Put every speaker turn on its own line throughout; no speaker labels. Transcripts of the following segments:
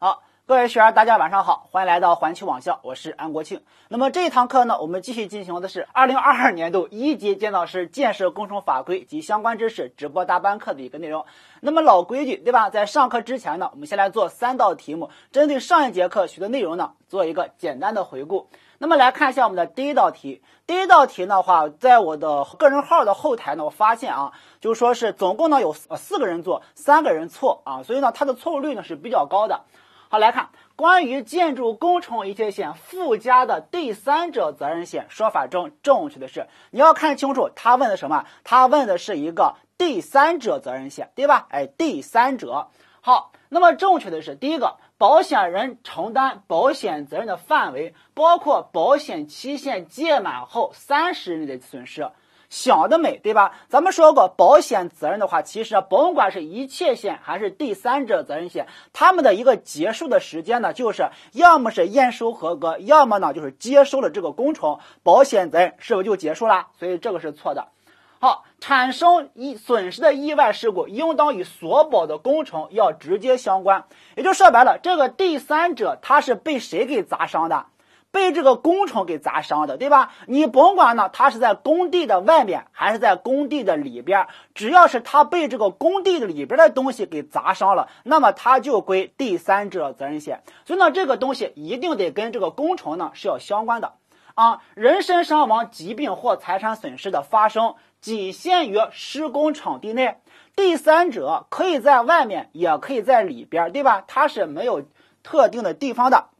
好，各位学员，大家晚上好，欢迎来到环球网校，我是安国庆。那么这一堂课呢，我们继续进行的是二零二二年度一级建造师建设工程法规及相关知识直播大班课的一个内容。那么老规矩，对吧？在上课之前呢，我们先来做三道题目，针对上一节课学的内容呢，做一个简单的回顾。那么来看一下我们的第一道题。第一道题的话，在我的个人号的后台呢，我发现啊，就是说是总共呢有四个人做，三个人错啊，所以呢，它的错误率呢是比较高的。好，来看关于建筑工程一切险附加的第三者责任险说法中正确的是，你要看清楚他问的什么，他问的是一个第三者责任险，对吧？哎，第三者。好，那么正确的是第一个，保险人承担保险责任的范围包括保险期限届满后三十日内的损失。想得美，对吧？咱们说过，保险责任的话，其实啊，甭管是一切险还是第三者责任险，他们的一个结束的时间呢，就是要么是验收合格，要么呢就是接收了这个工程，保险责任是不是就结束了？所以这个是错的。好，产生意损失的意外事故，应当与所保的工程要直接相关，也就说白了，这个第三者他是被谁给砸伤的？被这个工程给砸伤的，对吧？你甭管呢，他是在工地的外面还是在工地的里边，只要是他被这个工地的里边的东西给砸伤了，那么他就归第三者责任险。所以呢，这个东西一定得跟这个工程呢是要相关的啊。人身伤亡、疾病或财产损失的发生，仅限于施工场地内。第三者可以在外面，也可以在里边，对吧？他是没有特定的地方的。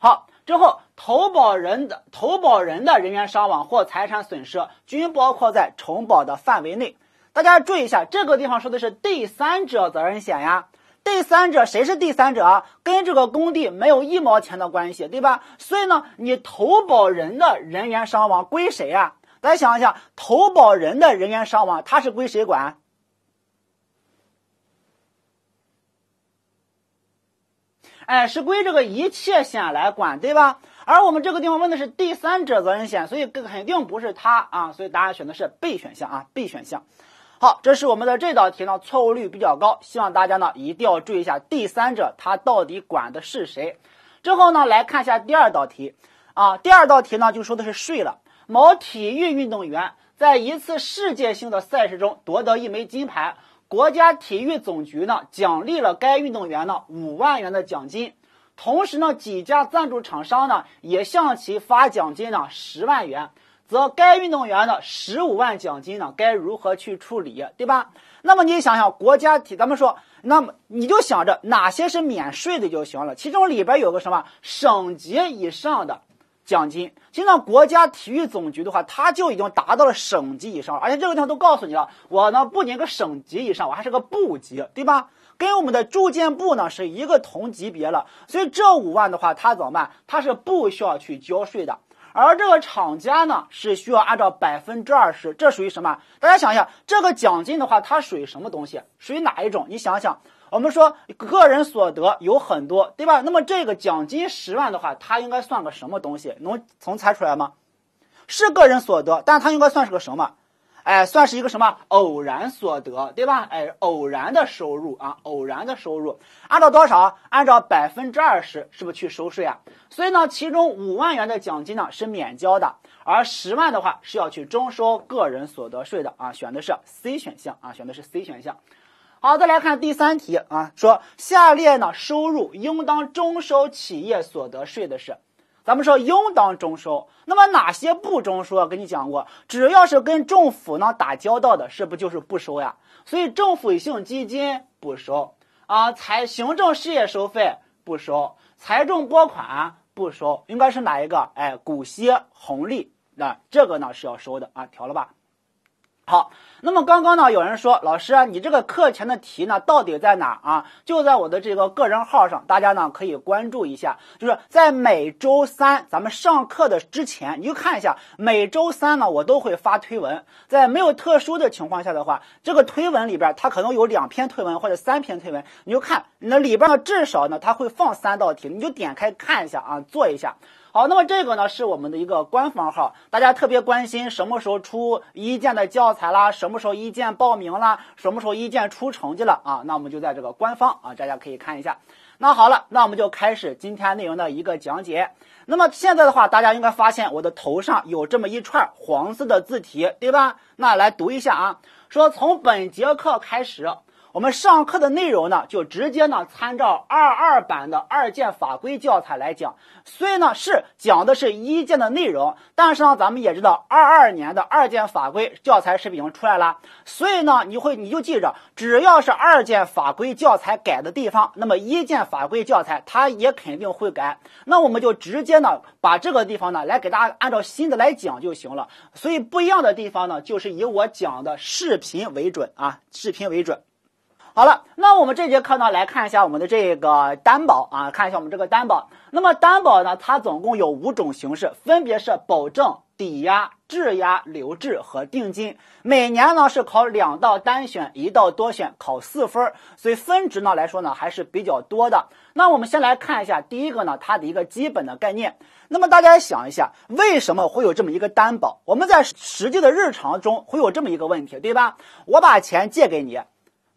好，之后投保人的投保人的人员伤亡或财产损失均包括在承保的范围内。大家注意一下，这个地方说的是第三者责任险呀。第三者谁是第三者啊？跟这个工地没有一毛钱的关系，对吧？所以呢，你投保人的人员伤亡归谁呀？家想一想，投保人的人员伤亡他是归谁管？哎，是归这个一切险来管，对吧？而我们这个地方问的是第三者责任险，所以肯定不是它啊，所以答案选的是 B 选项啊，B 选项。好，这是我们的这道题呢，错误率比较高，希望大家呢一定要注意一下第三者他到底管的是谁。之后呢，来看一下第二道题啊，第二道题呢就说的是税了。某体育运动员在一次世界性的赛事中夺得一枚金牌。国家体育总局呢奖励了该运动员呢五万元的奖金，同时呢几家赞助厂商呢也向其发奖金呢十万元，则该运动员的十五万奖金呢该如何去处理，对吧？那么你想想国家体咱们说，那么你就想着哪些是免税的就行了，其中里边有个什么省级以上的。奖金，现在国家体育总局的话，它就已经达到了省级以上，而且这个地方都告诉你了，我呢不仅个省级以上，我还是个部级，对吧？跟我们的住建部呢是一个同级别了，所以这五万的话，它怎么办？它是不需要去交税的，而这个厂家呢是需要按照百分之二十，这属于什么？大家想一想，这个奖金的话，它属于什么东西？属于哪一种？你想想。我们说个人所得有很多，对吧？那么这个奖金十万的话，它应该算个什么东西？能能猜出来吗？是个人所得，但它应该算是个什么？哎，算是一个什么偶然所得，对吧？哎，偶然的收入啊，偶然的收入。按照多少？按照百分之二十，是不是去收税啊？所以呢，其中五万元的奖金呢是免交的，而十万的话是要去征收个人所得税的啊。选的是 C 选项啊，选的是 C 选项。好，再来看第三题啊，说下列呢收入应当征收企业所得税的是，咱们说应当征收，那么哪些不征收？啊？跟你讲过，只要是跟政府呢打交道的，是不就是不收呀？所以政府性基金不收啊，财行政事业收费不收，财政拨款不收，应该是哪一个？哎，股息红利，那这个呢是要收的啊，调了吧。好，那么刚刚呢，有人说老师，你这个课前的题呢到底在哪啊？就在我的这个个人号上，大家呢可以关注一下。就是在每周三咱们上课的之前，你就看一下，每周三呢我都会发推文，在没有特殊的情况下的话，这个推文里边它可能有两篇推文或者三篇推文，你就看那里边呢至少呢它会放三道题，你就点开看一下啊，做一下。好，那么这个呢是我们的一个官方号，大家特别关心什么时候出一建的教材啦，什么时候一建报名啦，什么时候一建出成绩了啊？那我们就在这个官方啊，大家可以看一下。那好了，那我们就开始今天内容的一个讲解。那么现在的话，大家应该发现我的头上有这么一串黄色的字体，对吧？那来读一下啊，说从本节课开始。我们上课的内容呢，就直接呢参照二二版的二建法规教材来讲，所以呢是讲的是一建的内容，但是呢咱们也知道，二二年的二建法规教材是已经出来了，所以呢你会你就记着，只要是二建法规教材改的地方，那么一建法规教材它也肯定会改，那我们就直接呢把这个地方呢来给大家按照新的来讲就行了，所以不一样的地方呢，就是以我讲的视频为准啊，视频为准。好了，那我们这节课呢，来看一下我们的这个担保啊，看一下我们这个担保。那么担保呢，它总共有五种形式，分别是保证、抵押、质押、留置和定金。每年呢是考两道单选，一道多选，考四分所以分值呢来说呢还是比较多的。那我们先来看一下第一个呢，它的一个基本的概念。那么大家想一下，为什么会有这么一个担保？我们在实际的日常中会有这么一个问题，对吧？我把钱借给你。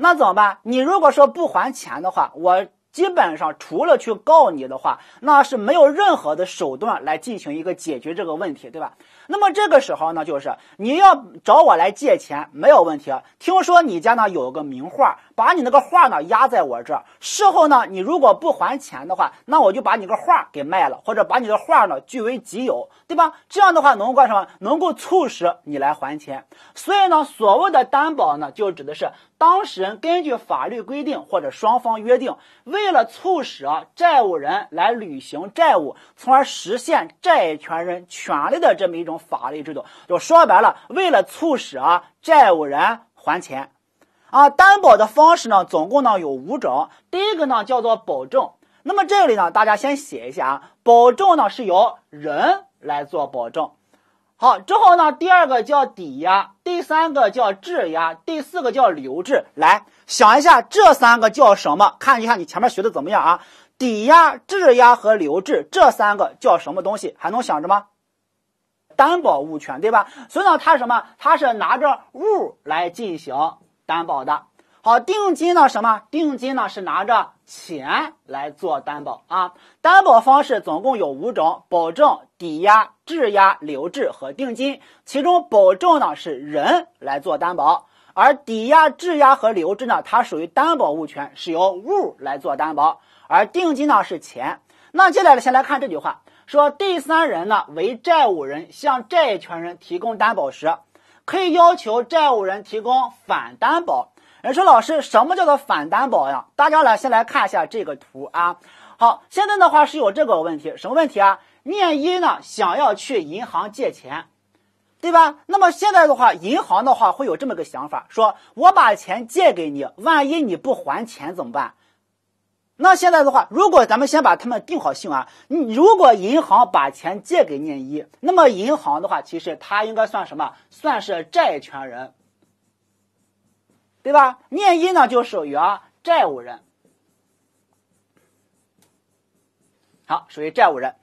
那怎么办？你如果说不还钱的话，我基本上除了去告你的话，那是没有任何的手段来进行一个解决这个问题，对吧？那么这个时候呢，就是你要找我来借钱没有问题。听说你家呢有个名画。把你那个画呢压在我这儿，事后呢，你如果不还钱的话，那我就把你个画给卖了，或者把你的画呢据为己有，对吧？这样的话能够干什么？能够促使你来还钱。所以呢，所谓的担保呢，就指的是当事人根据法律规定或者双方约定，为了促使啊债务人来履行债务，从而实现债权人权利的这么一种法律制度。就说白了，为了促使啊债务人还钱。啊，担保的方式呢，总共呢有五种。第一个呢叫做保证，那么这里呢大家先写一下啊，保证呢是由人来做保证。好，之后呢第二个叫抵押，第三个叫质押，第四个叫留置。来想一下，这三个叫什么？看一下你前面学的怎么样啊？抵押、质押和留置这三个叫什么东西？还能想什么？担保物权，对吧？所以呢，它是什么？它是拿着物来进行。担保的好，定金呢？什么？定金呢？是拿着钱来做担保啊。担保方式总共有五种：保证、抵押、质押、留置和定金。其中，保证呢是人来做担保，而抵押、质押和留置呢，它属于担保物权，是由物来做担保。而定金呢是钱。那接下来先来看这句话：说第三人呢为债务人向债权人提供担保时。可以要求债务人提供反担保。人说老师，什么叫做反担保呀？大家来先来看一下这个图啊。好，现在的话是有这个问题，什么问题啊？念一呢想要去银行借钱，对吧？那么现在的话，银行的话会有这么个想法，说我把钱借给你，万一你不还钱怎么办？那现在的话，如果咱们先把他们定好性啊，你如果银行把钱借给念一，那么银行的话，其实它应该算什么？算是债权人，对吧？念一呢就属于啊债务人，好，属于债务人。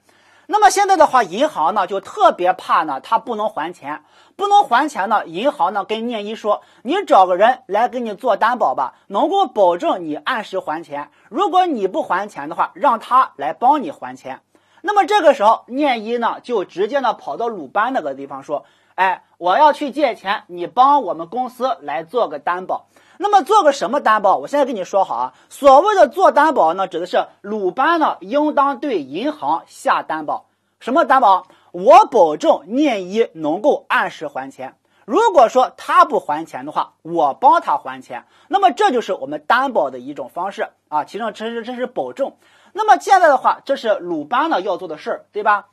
那么现在的话，银行呢就特别怕呢，他不能还钱。不能还钱呢，银行呢跟念一说，你找个人来给你做担保吧，能够保证你按时还钱。如果你不还钱的话，让他来帮你还钱。那么这个时候，念一呢就直接呢跑到鲁班那个地方说，哎，我要去借钱，你帮我们公司来做个担保。那么做个什么担保？我现在跟你说好啊，所谓的做担保呢，指的是鲁班呢应当对银行下担保，什么担保？我保证念一能够按时还钱。如果说他不还钱的话，我帮他还钱。那么这就是我们担保的一种方式啊。其实这这这是保证。那么现在的话，这是鲁班呢要做的事儿，对吧？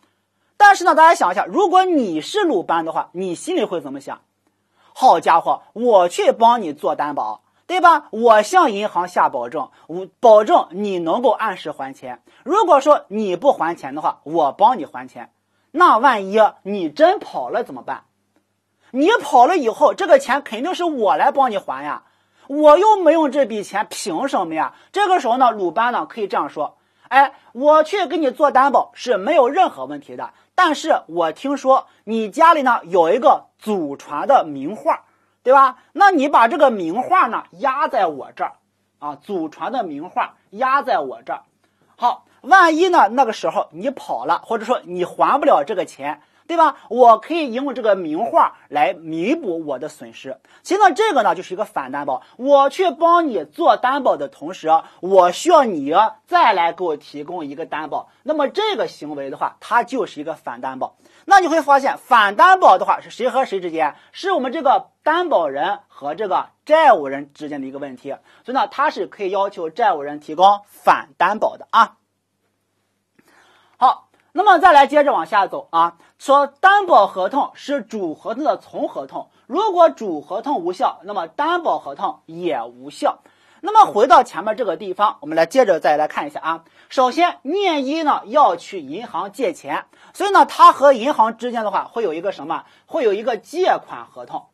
但是呢，大家想一下，如果你是鲁班的话，你心里会怎么想？好家伙，我去帮你做担保，对吧？我向银行下保证，我保证你能够按时还钱。如果说你不还钱的话，我帮你还钱。那万一你真跑了怎么办？你跑了以后，这个钱肯定是我来帮你还呀。我又没用这笔钱，凭什么呀？这个时候呢，鲁班呢可以这样说：哎，我去给你做担保是没有任何问题的。但是我听说你家里呢有一个祖传的名画，对吧？那你把这个名画呢压在我这儿，啊，祖传的名画压在我这儿。好。万一呢？那个时候你跑了，或者说你还不了这个钱，对吧？我可以用这个名画来弥补我的损失。其实呢，这个呢就是一个反担保。我去帮你做担保的同时，我需要你再来给我提供一个担保。那么这个行为的话，它就是一个反担保。那你会发现，反担保的话是谁和谁之间？是我们这个担保人和这个债务人之间的一个问题。所以呢，他是可以要求债务人提供反担保的啊。那么再来接着往下走啊，说担保合同是主合同的从合同，如果主合同无效，那么担保合同也无效。那么回到前面这个地方，我们来接着再来看一下啊。首先，念一呢要去银行借钱，所以呢他和银行之间的话会有一个什么？会有一个借款合同，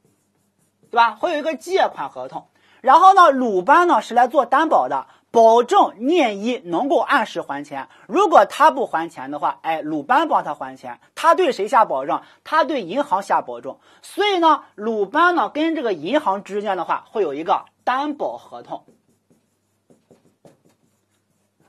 对吧？会有一个借款合同。然后呢，鲁班呢是来做担保的。保证念一能够按时还钱，如果他不还钱的话，哎，鲁班帮他还钱。他对谁下保证？他对银行下保证。所以呢，鲁班呢跟这个银行之间的话会有一个担保合同。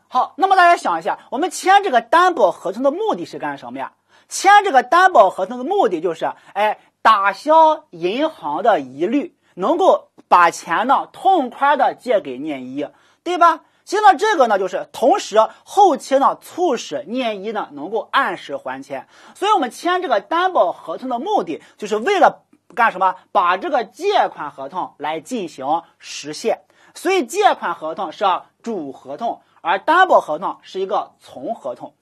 好，那么大家想一下，我们签这个担保合同的目的是干什么呀？签这个担保合同的目的就是，哎，打消银行的疑虑，能够把钱呢痛快的借给念一。对吧？现在这个呢，就是同时后期呢，促使念一呢能够按时还钱。所以，我们签这个担保合同的目的，就是为了干什么？把这个借款合同来进行实现。所以，借款合同是主合同，而担保合同是一个从合同。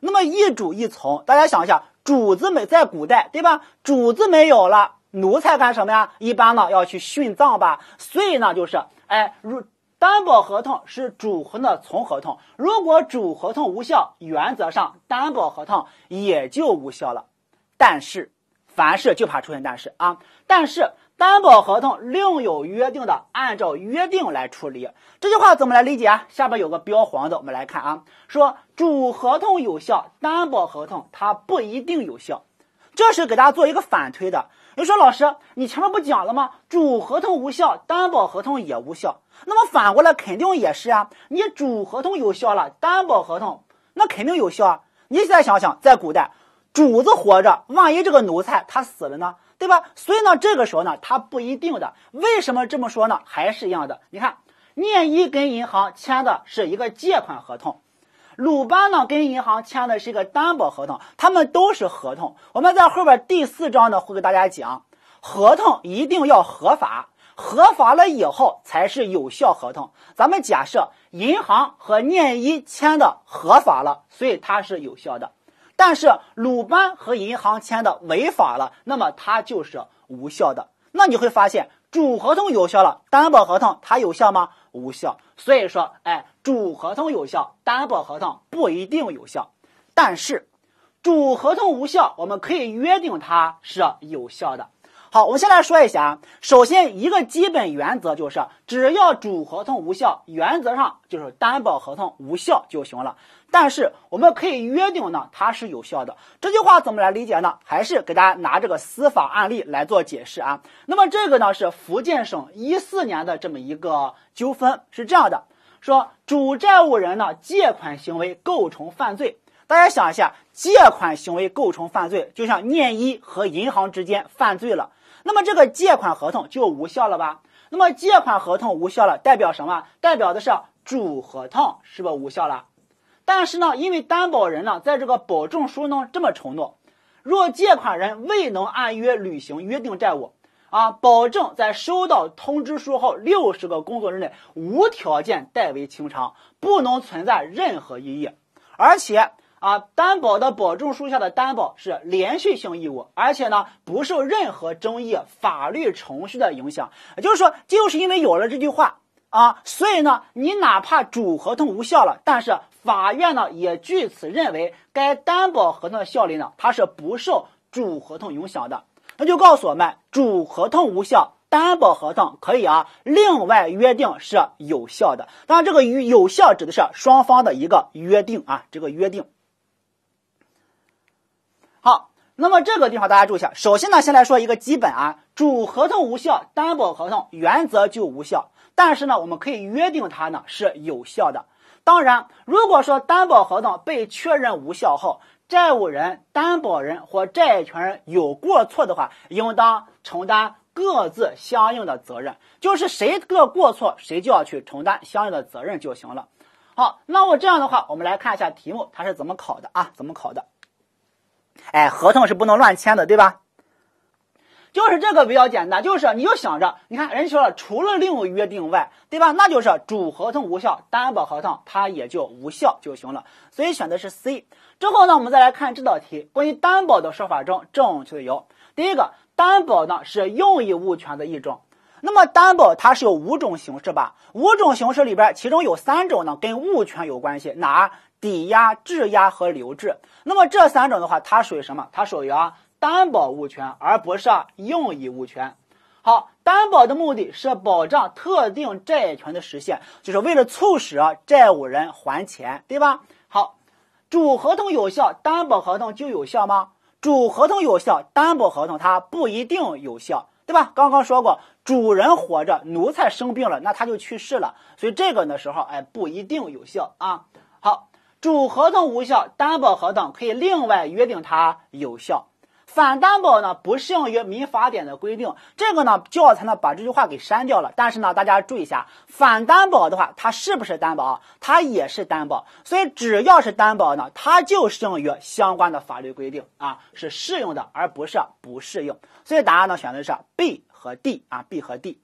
那么，一主一从，大家想一下，主子们在古代，对吧？主子没有了，奴才干什么呀？一般呢要去殉葬吧。所以呢，就是，哎，如。担保合同是主合同的从合同，如果主合同无效，原则上担保合同也就无效了。但是，凡事就怕出现但是啊。但是，担保合同另有约定的，按照约定来处理。这句话怎么来理解啊？下边有个标黄的，我们来看啊。说主合同有效，担保合同它不一定有效，这是给大家做一个反推的。有说老师，你前面不讲了吗？主合同无效，担保合同也无效。那么反过来肯定也是啊，你主合同有效了，担保合同那肯定有效啊。你再想想，在古代，主子活着，万一这个奴才他死了呢，对吧？所以呢，这个时候呢，它不一定的。为什么这么说呢？还是一样的，你看，聂一跟银行签的是一个借款合同，鲁班呢跟银行签的是一个担保合同，他们都是合同。我们在后边第四章呢会给大家讲，合同一定要合法。合法了以后才是有效合同。咱们假设银行和念一签的合法了，所以它是有效的。但是鲁班和银行签的违法了，那么它就是无效的。那你会发现，主合同有效了，担保合同它有效吗？无效。所以说，哎，主合同有效，担保合同不一定有效。但是，主合同无效，我们可以约定它是有效的。好，我们先来说一下啊。首先，一个基本原则就是，只要主合同无效，原则上就是担保合同无效就行了。但是，我们可以约定呢，它是有效的。这句话怎么来理解呢？还是给大家拿这个司法案例来做解释啊。那么，这个呢是福建省一四年的这么一个纠纷，是这样的：说主债务人呢借款行为构成犯罪。大家想一下，借款行为构成犯罪，就像念一和银行之间犯罪了。那么这个借款合同就无效了吧？那么借款合同无效了，代表什么？代表的是主合同是不无效了？但是呢，因为担保人呢，在这个保证书呢这么承诺，若借款人未能按约履行约定债务，啊，保证在收到通知书后六十个工作日内无条件代为清偿，不能存在任何异议，而且。啊，担保的保证书下的担保是连续性义务，而且呢不受任何争议法律程序的影响。也就是说，就是因为有了这句话啊，所以呢，你哪怕主合同无效了，但是法院呢也据此认为该担保合同的效力呢它是不受主合同影响的。那就告诉我们，主合同无效，担保合同可以啊，另外约定是有效的。当然，这个与有效指的是双方的一个约定啊，这个约定。那么这个地方大家注意一下，首先呢，先来说一个基本啊，主合同无效，担保合同原则就无效，但是呢，我们可以约定它呢是有效的。当然，如果说担保合同被确认无效后，债务人、担保人或债权人有过错的话，应当承担各自相应的责任，就是谁个过错，谁就要去承担相应的责任就行了。好，那么这样的话，我们来看一下题目它是怎么考的啊，怎么考的？哎，合同是不能乱签的，对吧？就是这个比较简单，就是你就想着，你看人说了，除了另有约定外，对吧？那就是主合同无效，担保合同它也就无效就行了。所以选的是 C。之后呢，我们再来看这道题，关于担保的说法中正确的有第一个，担保呢是用益物权的一种。那么担保它是有五种形式吧？五种形式里边，其中有三种呢跟物权有关系，哪？抵押、质押和留置，那么这三种的话，它属于什么？它属于啊担保物权，而不是用益物权。好，担保的目的是保障特定债权的实现，就是为了促使债务人还钱，对吧？好，主合同有效，担保合同就有效吗？主合同有效，担保合同它不一定有效，对吧？刚刚说过，主人活着，奴才生病了，那他就去世了，所以这个的时候，哎，不一定有效啊。好。主合同无效，担保合同可以另外约定它有效。反担保呢不适用于民法典的规定。这个呢教材呢把这句话给删掉了。但是呢大家注意一下，反担保的话它是不是担保？它也是担保。所以只要是担保呢，它就适用于相关的法律规定啊，是适用的而不是不适用。所以答案呢选择是 B 和 D 啊 B 和 D。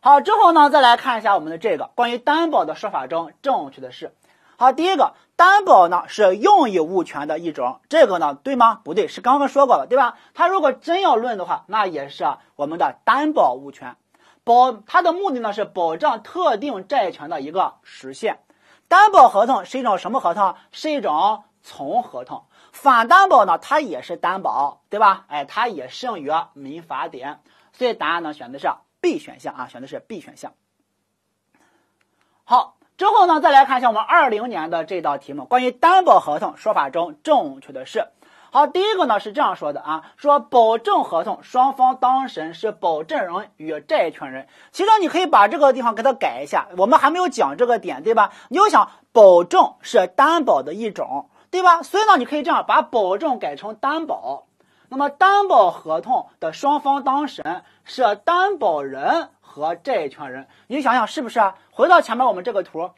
好，之后呢再来看一下我们的这个关于担保的说法中正确的是。好，第一个担保呢是用益物权的一种，这个呢对吗？不对，是刚刚说过了，对吧？它如果真要论的话，那也是我们的担保物权，保它的目的呢是保障特定债权的一个实现。担保合同是一种什么合同？是一种从合同。反担保呢，它也是担保，对吧？哎，它也适用于民法典，所以答案呢选的是 B 选项啊，选的是 B 选项。好。之后呢，再来看一下我们二零年的这道题目，关于担保合同说法中正确的是。好，第一个呢是这样说的啊，说保证合同双方当事人是保证人与债权人。其实呢，你可以把这个地方给它改一下，我们还没有讲这个点，对吧？你要想保证是担保的一种，对吧？所以呢，你可以这样把保证改成担保，那么担保合同的双方当事人是担保人。和债权人，你想想是不是啊？回到前面我们这个图，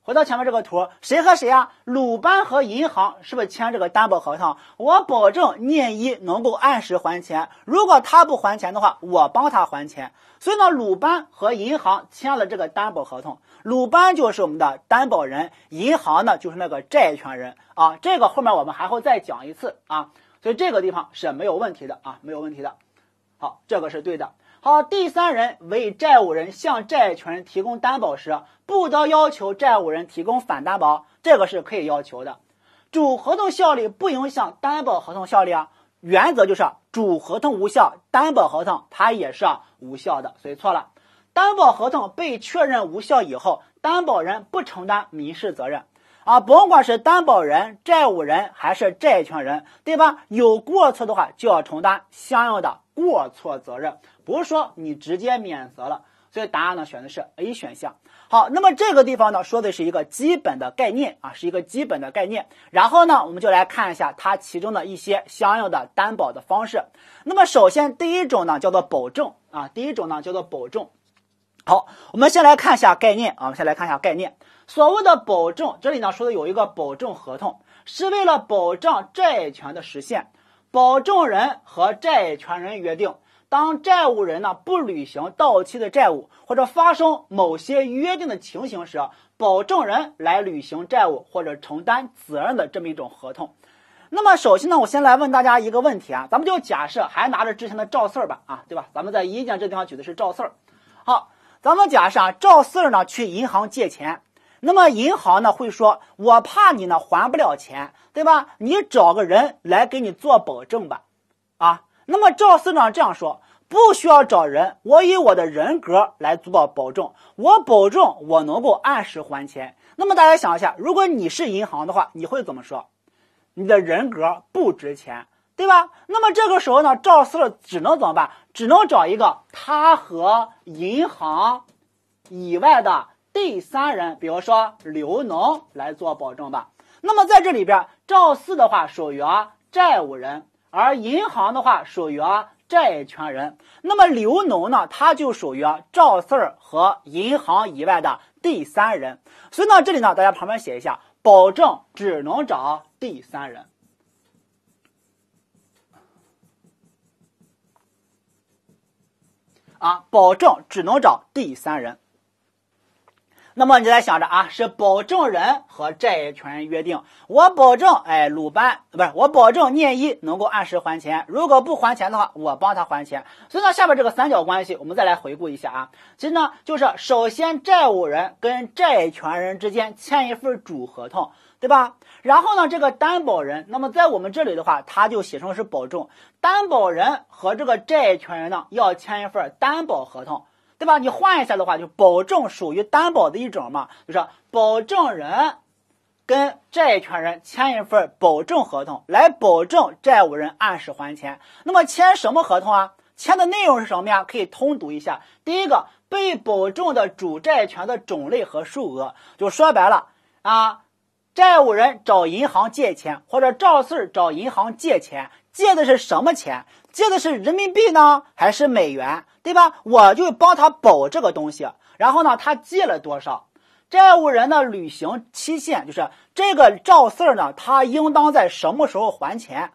回到前面这个图，谁和谁呀？鲁班和银行是不是签这个担保合同？我保证念一能够按时还钱，如果他不还钱的话，我帮他还钱。所以呢，鲁班和银行签了这个担保合同，鲁班就是我们的担保人，银行呢就是那个债权人啊。这个后面我们还会再讲一次啊，所以这个地方是没有问题的啊，没有问题的。好，这个是对的。好，第三人为债务人向债权人提供担保时，不得要求债务人提供反担保，这个是可以要求的。主合同效力不影响担保合同效力啊，原则就是主合同无效，担保合同它也是无效的，所以错了。担保合同被确认无效以后，担保人不承担民事责任。啊，甭管是担保人、债务人还是债权人，对吧？有过错的话，就要承担相应的过错责任，不是说你直接免责了。所以答案呢，选的是 A 选项。好，那么这个地方呢，说的是一个基本的概念啊，是一个基本的概念。然后呢，我们就来看一下它其中的一些相应的担保的方式。那么首先第一种呢，叫做保证啊，第一种呢，叫做保证。好，我们先来看一下概念啊，我们先来看一下概念。所谓的保证，这里呢说的有一个保证合同，是为了保障债权的实现。保证人和债权人约定，当债务人呢不履行到期的债务，或者发生某些约定的情形时，保证人来履行债务或者承担责任的这么一种合同。那么，首先呢，我先来问大家一个问题啊，咱们就假设还拿着之前的赵四儿吧，啊，对吧？咱们在一讲这地方举的是赵四儿。好，咱们假设啊，赵四儿呢去银行借钱。那么银行呢会说，我怕你呢还不了钱，对吧？你找个人来给你做保证吧，啊？那么赵四呢这样说，不需要找人，我以我的人格来做保保证，我保证我能够按时还钱。那么大家想一下，如果你是银行的话，你会怎么说？你的人格不值钱，对吧？那么这个时候呢，赵四只能怎么办？只能找一个他和银行以外的。第三人，比如说刘农来做保证吧。那么在这里边，赵四的话属于啊债务人，而银行的话属于啊债权人。那么刘农呢，他就属于赵四和银行以外的第三人。所以呢，这里呢，大家旁边写一下，保证只能找第三人啊，保证只能找第三人。那么你在想着啊，是保证人和债权人约定，我保证，哎，鲁班不是，我保证念一能够按时还钱，如果不还钱的话，我帮他还钱。所以呢，下边这个三角关系，我们再来回顾一下啊。其实呢，就是首先债务人跟债权人之间签一份主合同，对吧？然后呢，这个担保人，那么在我们这里的话，他就写成是保证，担保人和这个债权人呢要签一份担保合同。对吧？你换一下的话，就保证属于担保的一种嘛，就是保证人跟债权人签一份保证合同，来保证债务人按时还钱。那么签什么合同啊？签的内容是什么呀？可以通读一下。第一个，被保证的主债权的种类和数额，就说白了啊，债务人找银行借钱，或者赵四找银行借钱，借的是什么钱？借的是人民币呢，还是美元？对吧？我就帮他保这个东西，然后呢，他借了多少？债务人的履行期限就是这个赵四呢，他应当在什么时候还钱？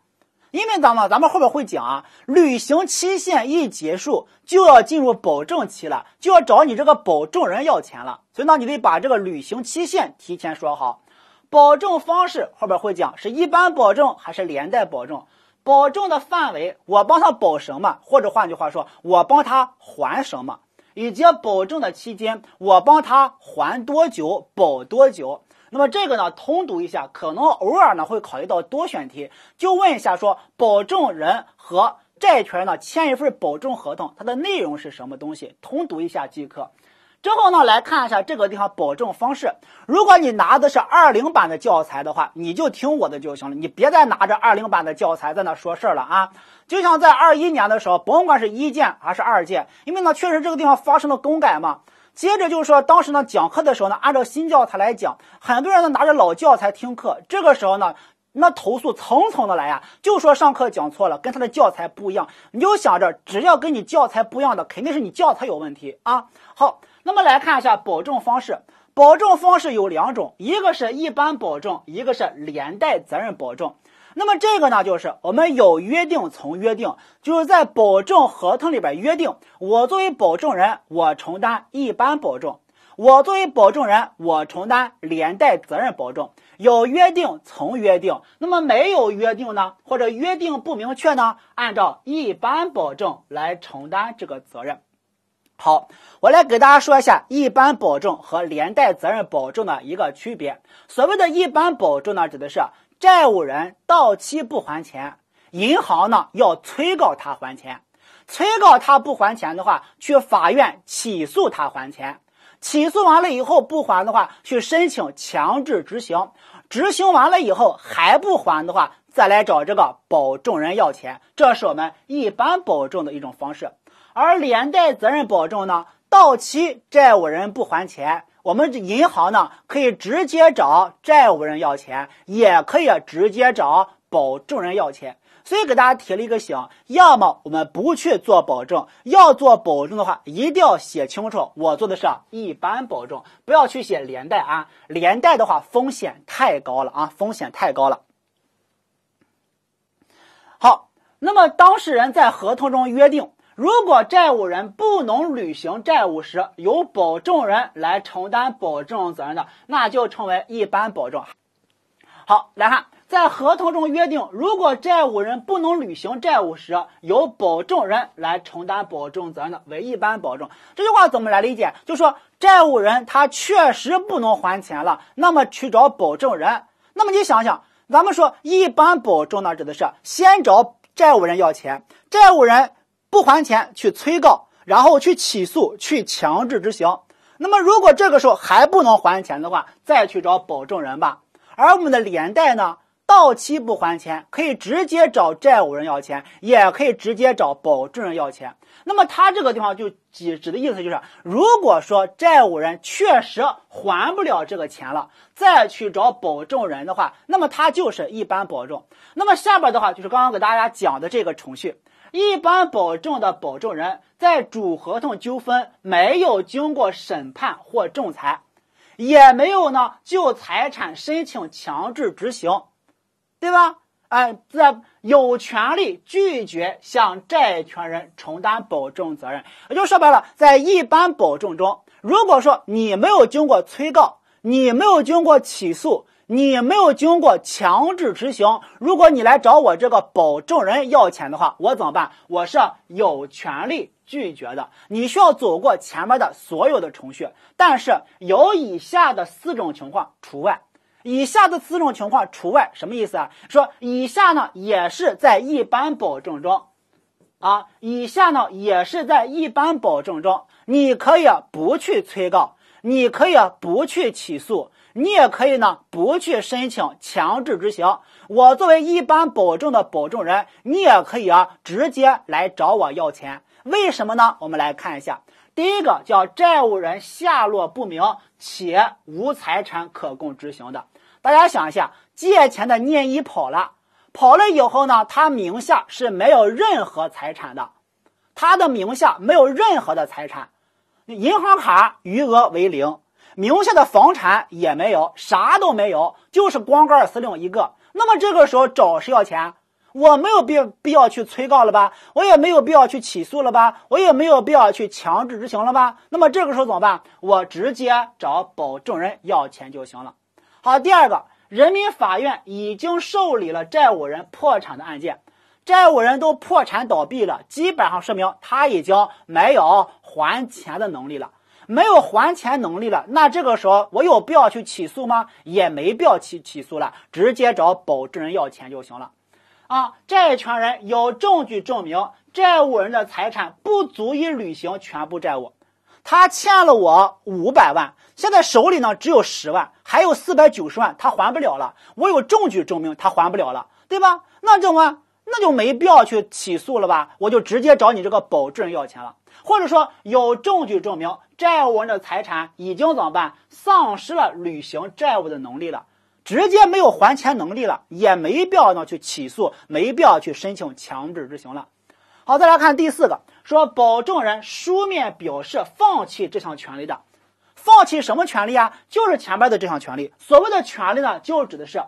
因为咱们咱们后面会讲啊，履行期限一结束就要进入保证期了，就要找你这个保证人要钱了，所以呢，你得把这个履行期限提前说好。保证方式后面会讲，是一般保证还是连带保证。保证的范围，我帮他保什么？或者换句话说，我帮他还什么？以及保证的期间，我帮他还多久，保多久？那么这个呢，通读一下，可能偶尔呢会考虑到多选题，就问一下说，保证人和债权人呢签一份保证合同，它的内容是什么东西？通读一下即可。之后呢，来看一下这个地方保证方式。如果你拿的是二零版的教材的话，你就听我的就行了，你别再拿着二零版的教材在那说事儿了啊！就像在二一年的时候，甭管是一建还是二建，因为呢，确实这个地方发生了更改嘛。接着就是说，当时呢讲课的时候呢，按照新教材来讲，很多人呢拿着老教材听课，这个时候呢，那投诉层层的来呀，就说上课讲错了，跟他的教材不一样。你就想着，只要跟你教材不一样的，肯定是你教材有问题啊。好。那么来看一下保证方式，保证方式有两种，一个是一般保证，一个是连带责任保证。那么这个呢，就是我们有约定从约定，就是在保证合同里边约定，我作为保证人，我承担一般保证；我作为保证人，我承担连带责任保证。有约定从约定，那么没有约定呢，或者约定不明确呢，按照一般保证来承担这个责任。好，我来给大家说一下一般保证和连带责任保证的一个区别。所谓的一般保证呢，指的是债务人到期不还钱，银行呢要催告他还钱，催告他不还钱的话，去法院起诉他还钱，起诉完了以后不还的话，去申请强制执行，执行完了以后还不还的话，再来找这个保证人要钱，这是我们一般保证的一种方式。而连带责任保证呢，到期债务人不还钱，我们银行呢可以直接找债务人要钱，也可以直接找保证人要钱。所以给大家提了一个醒：要么我们不去做保证，要做保证的话，一定要写清楚我做的是啊一般保证，不要去写连带啊。连带的话风险太高了啊，风险太高了。好，那么当事人在合同中约定。如果债务人不能履行债务时，由保证人来承担保证责任的，那就称为一般保证。好，来看，在合同中约定，如果债务人不能履行债务时，由保证人来承担保证责任的，为一般保证。这句话怎么来理解？就说，债务人他确实不能还钱了，那么去找保证人。那么你想想，咱们说一般保证呢，指的是先找债务人要钱，债务人。不还钱，去催告，然后去起诉，去强制执行。那么，如果这个时候还不能还钱的话，再去找保证人吧。而我们的连带呢，到期不还钱，可以直接找债务人要钱，也可以直接找保证人要钱。那么，他这个地方就指指的意思就是，如果说债务人确实还不了这个钱了，再去找保证人的话，那么他就是一般保证。那么下边的话就是刚刚给大家讲的这个程序。一般保证的保证人在主合同纠纷没有经过审判或仲裁，也没有呢就财产申请强制执行，对吧？哎，在有权利拒绝向债权人承担保证责任。也就说白了，在一般保证中，如果说你没有经过催告，你没有经过起诉。你没有经过强制执行，如果你来找我这个保证人要钱的话，我怎么办？我是有权利拒绝的。你需要走过前面的所有的程序，但是有以下的四种情况除外。以下的四种情况除外什么意思啊？说以下呢也是在一般保证中，啊，以下呢也是在一般保证中，你可以不去催告，你可以不去起诉。你也可以呢，不去申请强制执行。我作为一般保证的保证人，你也可以啊，直接来找我要钱。为什么呢？我们来看一下，第一个叫债务人下落不明且无财产可供执行的。大家想一下，借钱的聂一跑了，跑了以后呢，他名下是没有任何财产的，他的名下没有任何的财产，银行卡余额为零。名下的房产也没有，啥都没有，就是光杆司令一个。那么这个时候找谁要钱？我没有必必要去催告了吧？我也没有必要去起诉了吧？我也没有必要去强制执行了吧？那么这个时候怎么办？我直接找保证人要钱就行了。好，第二个，人民法院已经受理了债务人破产的案件，债务人都破产倒闭了，基本上说明他已经没有还钱的能力了。没有还钱能力了，那这个时候我有必要去起诉吗？也没必要去起诉了，直接找保证人要钱就行了。啊，债权人有证据证明债务人的财产不足以履行全部债务，他欠了我五百万，现在手里呢只有十万，还有四百九十万他还不了了。我有证据证明他还不了了，对吧？那怎么那就没必要去起诉了吧？我就直接找你这个保证人要钱了，或者说有证据证明。债务人的财产已经怎么办？丧失了履行债务的能力了，直接没有还钱能力了，也没必要呢去起诉，没必要去申请强制执行了。好，再来看第四个，说保证人书面表示放弃这项权利的，放弃什么权利啊？就是前面的这项权利。所谓的权利呢，就指的是，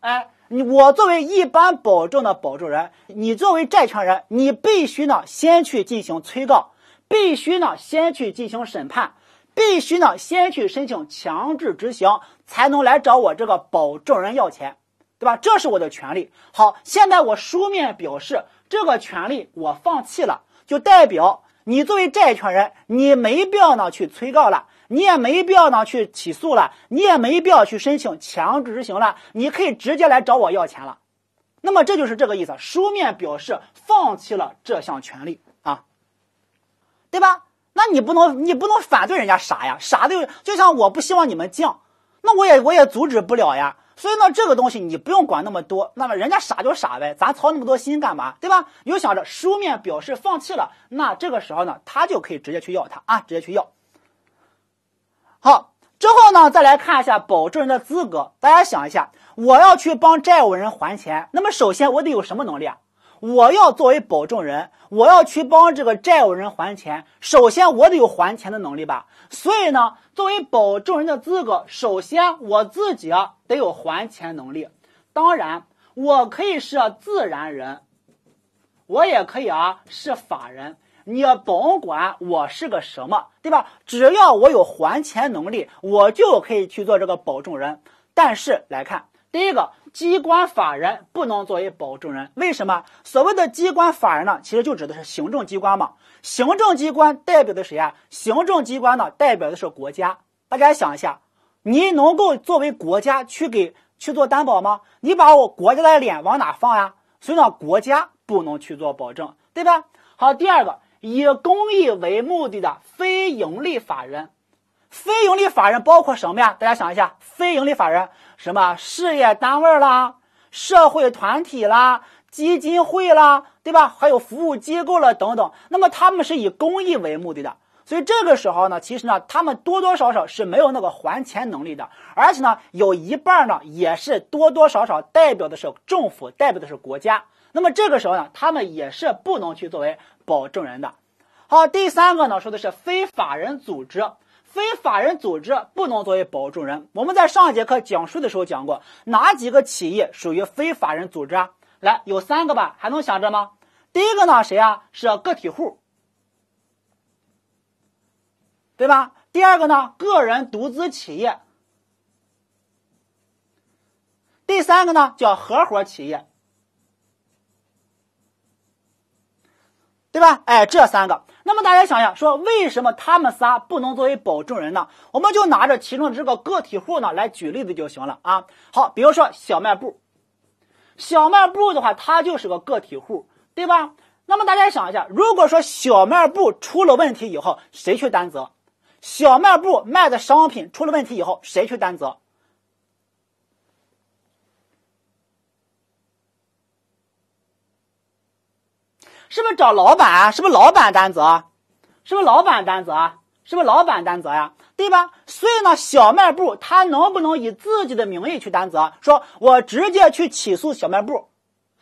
哎，你我作为一般保证的保证人，你作为债权人，你必须呢先去进行催告。必须呢，先去进行审判，必须呢，先去申请强制执行，才能来找我这个保证人要钱，对吧？这是我的权利。好，现在我书面表示这个权利我放弃了，就代表你作为债权人，你没必要呢去催告了，你也没必要呢去起诉了，你也没必要去申请强制执行了，你可以直接来找我要钱了。那么这就是这个意思，书面表示放弃了这项权利。对吧？那你不能，你不能反对人家傻呀，傻的就像我不希望你们犟，那我也我也阻止不了呀。所以呢，这个东西你不用管那么多。那么人家傻就傻呗，咱操那么多心干嘛？对吧？就想着书面表示放弃了，那这个时候呢，他就可以直接去要他啊，直接去要。好，之后呢，再来看一下保证人的资格。大家想一下，我要去帮债务人还钱，那么首先我得有什么能力啊？我要作为保证人，我要去帮这个债务人还钱。首先，我得有还钱的能力吧。所以呢，作为保证人的资格，首先我自己啊得有还钱能力。当然，我可以是自然人，我也可以啊是法人。你甭管我是个什么，对吧？只要我有还钱能力，我就可以去做这个保证人。但是来看，第一个。机关法人不能作为保证人，为什么？所谓的机关法人呢，其实就指的是行政机关嘛。行政机关代表的谁啊？行政机关呢，代表的是国家。大家想一下，你能够作为国家去给去做担保吗？你把我国家的脸往哪放呀？所以呢，国家不能去做保证，对吧？好，第二个，以公益为目的的非盈利法人，非盈利法人包括什么呀？大家想一下，非盈利法人。什么事业单位啦、社会团体啦、基金会啦，对吧？还有服务机构了等等。那么他们是以公益为目的的，所以这个时候呢，其实呢，他们多多少少是没有那个还钱能力的，而且呢，有一半呢也是多多少少代表的是政府，代表的是国家。那么这个时候呢，他们也是不能去作为保证人的。好，第三个呢说的是非法人组织。非法人组织不能作为保证人。我们在上一节课讲述的时候讲过，哪几个企业属于非法人组织啊？来，有三个吧，还能想着吗？第一个呢，谁啊？是个体户，对吧？第二个呢，个人独资企业。第三个呢，叫合伙企业。对吧？哎，这三个，那么大家想一下，说为什么他们仨不能作为保证人呢？我们就拿着其中的这个个体户呢来举例子就行了啊。好，比如说小卖部，小卖部的话，它就是个个体户，对吧？那么大家想一下，如果说小卖部出了问题以后，谁去担责？小卖部卖的商品出了问题以后，谁去担责？是不是找老板啊？是不是老板担责？是不是老板担责？是不是老板担责呀？对吧？所以呢，小卖部他能不能以自己的名义去担责？说我直接去起诉小卖部？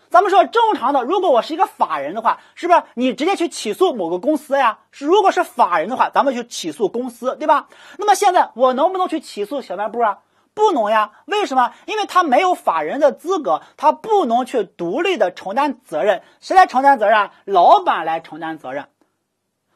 咱们说正常的，如果我是一个法人的话，是不是你直接去起诉某个公司呀？如果是法人的话，咱们去起诉公司，对吧？那么现在我能不能去起诉小卖部啊？不能呀，为什么？因为他没有法人的资格，他不能去独立的承担责任，谁来承担责任？老板来承担责任，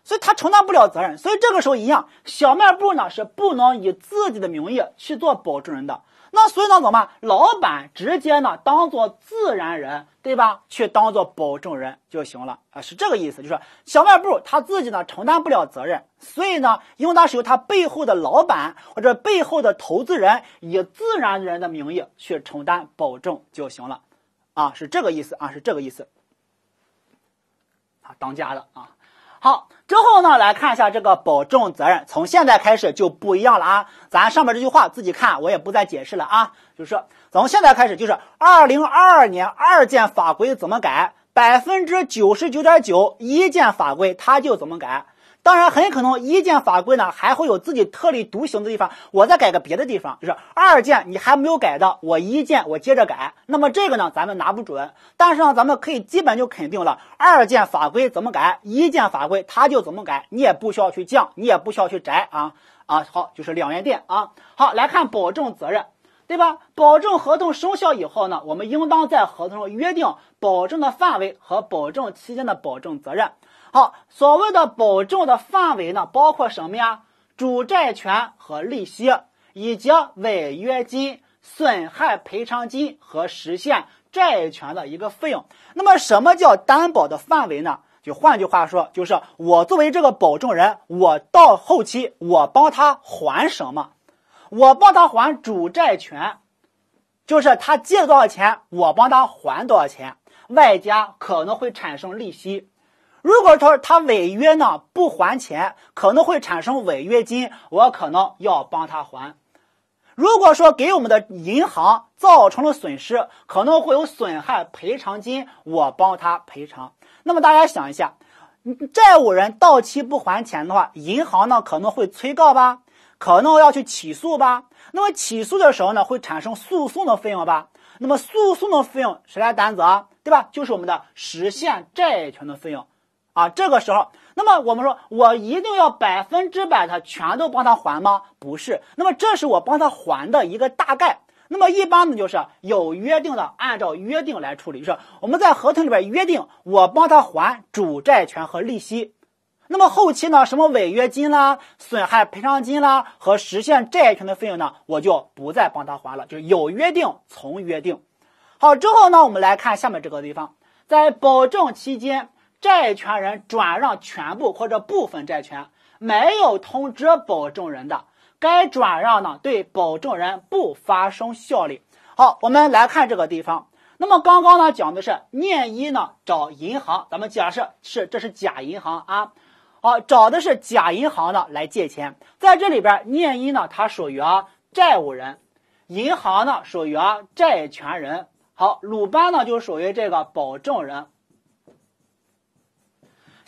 所以他承担不了责任。所以这个时候一样，小卖部呢是不能以自己的名义去做保证人的。那所以呢，怎么？办？老板直接呢，当做自然人，对吧？去当做保证人就行了啊，是这个意思。就是小卖部他自己呢承担不了责任，所以呢，应当是由他背后的老板或者背后的投资人以自然人的名义去承担保证就行了啊，是这个意思啊，是这个意思啊，当家的啊。好，之后呢，来看一下这个保证责任，从现在开始就不一样了啊！咱上面这句话自己看，我也不再解释了啊，就是从现在开始，就是二零二二年二建法规怎么改，百分之九十九点九一建法规它就怎么改。当然，很可能一建法规呢还会有自己特立独行的地方。我再改个别的地方，就是二建你还没有改的，我一建我接着改。那么这个呢，咱们拿不准。但是呢，咱们可以基本就肯定了，二建法规怎么改，一建法规它就怎么改。你也不需要去降，你也不需要去摘啊啊。好，就是两元店啊。好，来看保证责任，对吧？保证合同生效以后呢，我们应当在合同中约定保证的范围和保证期间的保证责任。好，所谓的保证的范围呢，包括什么呀？主债权和利息，以及违约金、损害赔偿金和实现债权的一个费用。那么，什么叫担保的范围呢？就换句话说，就是我作为这个保证人，我到后期我帮他还什么？我帮他还主债权，就是他借了多少钱，我帮他还多少钱，外加可能会产生利息。如果说他违约呢，不还钱，可能会产生违约金，我可能要帮他还；如果说给我们的银行造成了损失，可能会有损害赔偿金，我帮他赔偿。那么大家想一下，债务人到期不还钱的话，银行呢可能会催告吧，可能要去起诉吧。那么起诉的时候呢，会产生诉讼的费用吧？那么诉讼的费用谁来担责？对吧？就是我们的实现债权的费用。啊，这个时候，那么我们说，我一定要百分之百的全都帮他还吗？不是，那么这是我帮他还的一个大概。那么一般呢，就是有约定的，按照约定来处理。就是我们在合同里边约定，我帮他还主债权和利息。那么后期呢，什么违约金啦、损害赔偿金啦和实现债权的费用呢，我就不再帮他还了。就是有约定从约定。好，之后呢，我们来看下面这个地方，在保证期间。债权人转让全部或者部分债权，没有通知保证人的，该转让呢对保证人不发生效力。好，我们来看这个地方。那么刚刚呢讲的是念一呢找银行，咱们假设是这是假银行啊。好，找的是假银行呢来借钱，在这里边念一呢他属于啊债务人，银行呢属于啊债权人。好，鲁班呢就属于这个保证人。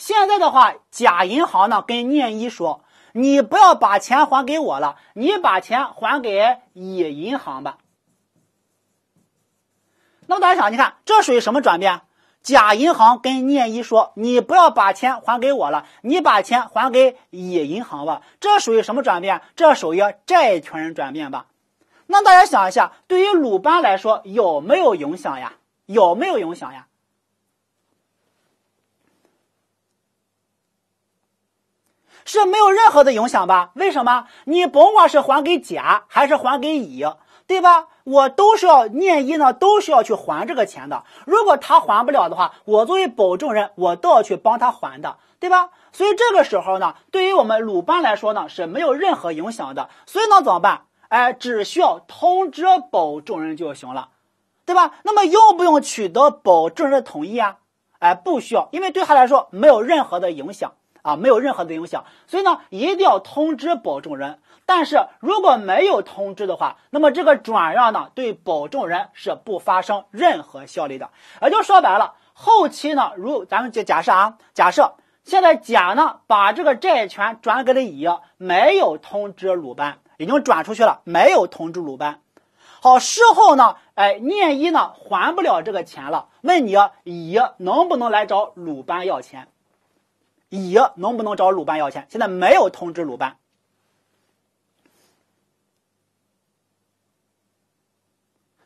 现在的话，甲银行呢跟念一说：“你不要把钱还给我了，你把钱还给乙银行吧。”那么大家想，你看这属于什么转变？甲银行跟念一说：“你不要把钱还给我了，你把钱还给乙银行吧。”这属于什么转变？这属于债权人转变吧？那大家想一下，对于鲁班来说有没有影响呀？有没有影响呀？是没有任何的影响吧？为什么？你甭管是还给甲还是还给乙，对吧？我都是要念一呢，都是要去还这个钱的。如果他还不了的话，我作为保证人，我都要去帮他还的，对吧？所以这个时候呢，对于我们鲁班来说呢，是没有任何影响的。所以呢，怎么办？哎，只需要通知保证人就行了，对吧？那么用不用取得保证人的同意啊？哎，不需要，因为对他来说没有任何的影响。啊，没有任何的影响，所以呢，一定要通知保证人。但是如果没有通知的话，那么这个转让呢，对保证人是不发生任何效力的。也就说白了，后期呢，如咱们就假设啊，假设现在甲呢把这个债权转给了乙，没有通知鲁班，已经转出去了，没有通知鲁班。好，事后呢，哎，念一呢还不了这个钱了，问你乙能不能来找鲁班要钱？乙能不能找鲁班要钱？现在没有通知鲁班，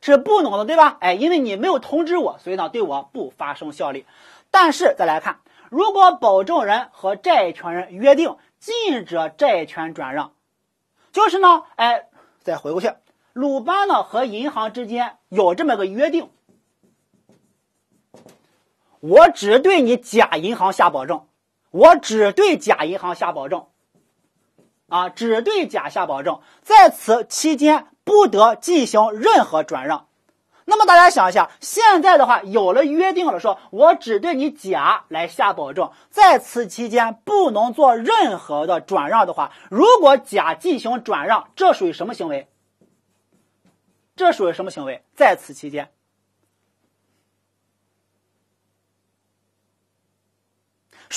是不能的，对吧？哎，因为你没有通知我，所以呢，对我不发生效力。但是再来看，如果保证人和债权人约定禁止债权转让，就是呢，哎，再回过去，鲁班呢和银行之间有这么个约定，我只对你甲银行下保证。我只对甲银行下保证，啊，只对甲下保证，在此期间不得进行任何转让。那么大家想一下，现在的话有了约定了，说我只对你甲来下保证，在此期间不能做任何的转让的话，如果甲进行转让，这属于什么行为？这属于什么行为？在此期间。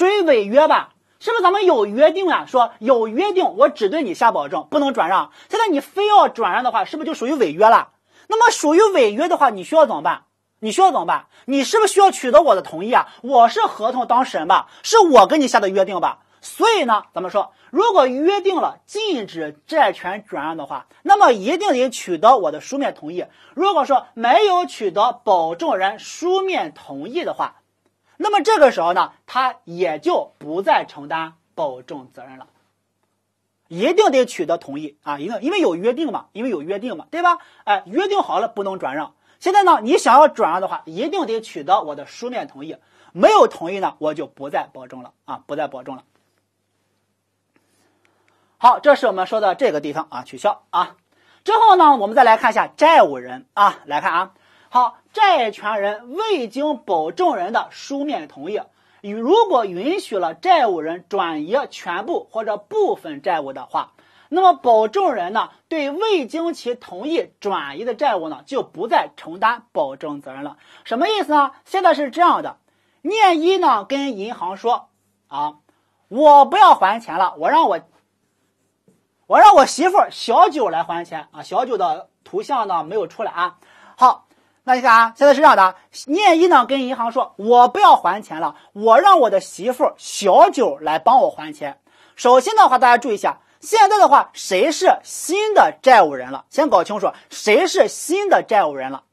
于违约吧？是不是咱们有约定啊？说有约定，我只对你下保证，不能转让。现在你非要转让的话，是不是就属于违约了？那么属于违约的话，你需要怎么办？你需要怎么办？你是不是需要取得我的同意啊？我是合同当事人吧，是我跟你下的约定吧？所以呢，咱们说，如果约定了禁止债权转让的话，那么一定得取得我的书面同意。如果说没有取得保证人书面同意的话，那么这个时候呢，他也就不再承担保证责任了。一定得取得同意啊，一定，因为有约定嘛，因为有约定嘛，对吧？哎，约定好了不能转让，现在呢，你想要转让的话，一定得取得我的书面同意，没有同意呢，我就不再保证了啊，不再保证了。好，这是我们说的这个地方啊，取消啊。之后呢，我们再来看一下债务人啊，来看啊。好，债权人未经保证人的书面同意，与如果允许了债务人转移全部或者部分债务的话，那么保证人呢，对未经其同意转移的债务呢，就不再承担保证责任了。什么意思呢？现在是这样的，念一呢跟银行说啊，我不要还钱了，我让我，我让我媳妇小九来还钱啊。小九的图像呢没有出来啊。好。那你看啊，现在是这样的，念一呢跟银行说，我不要还钱了，我让我的媳妇小九来帮我还钱。首先的话大家注意一下，现在的话，谁是新的债务人了？先搞清楚谁是新的债务人了，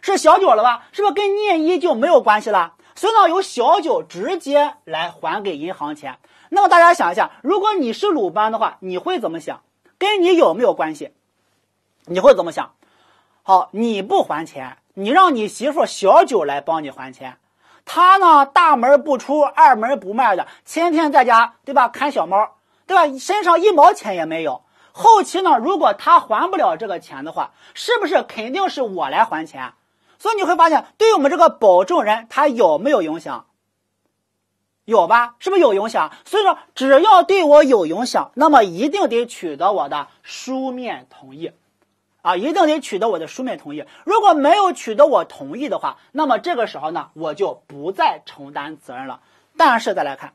是小九了吧？是不是跟念一就没有关系了？所以呢，由小九直接来还给银行钱。那么大家想一下，如果你是鲁班的话，你会怎么想？跟你有没有关系？你会怎么想？好，你不还钱，你让你媳妇小九来帮你还钱。她呢，大门不出，二门不迈的，天天在家，对吧？看小猫，对吧？身上一毛钱也没有。后期呢，如果他还不了这个钱的话，是不是肯定是我来还钱？所以你会发现，对于我们这个保证人，他有没有影响？有吧？是不是有影响？所以说，只要对我有影响，那么一定得取得我的书面同意，啊，一定得取得我的书面同意。如果没有取得我同意的话，那么这个时候呢，我就不再承担责任了。但是再来看，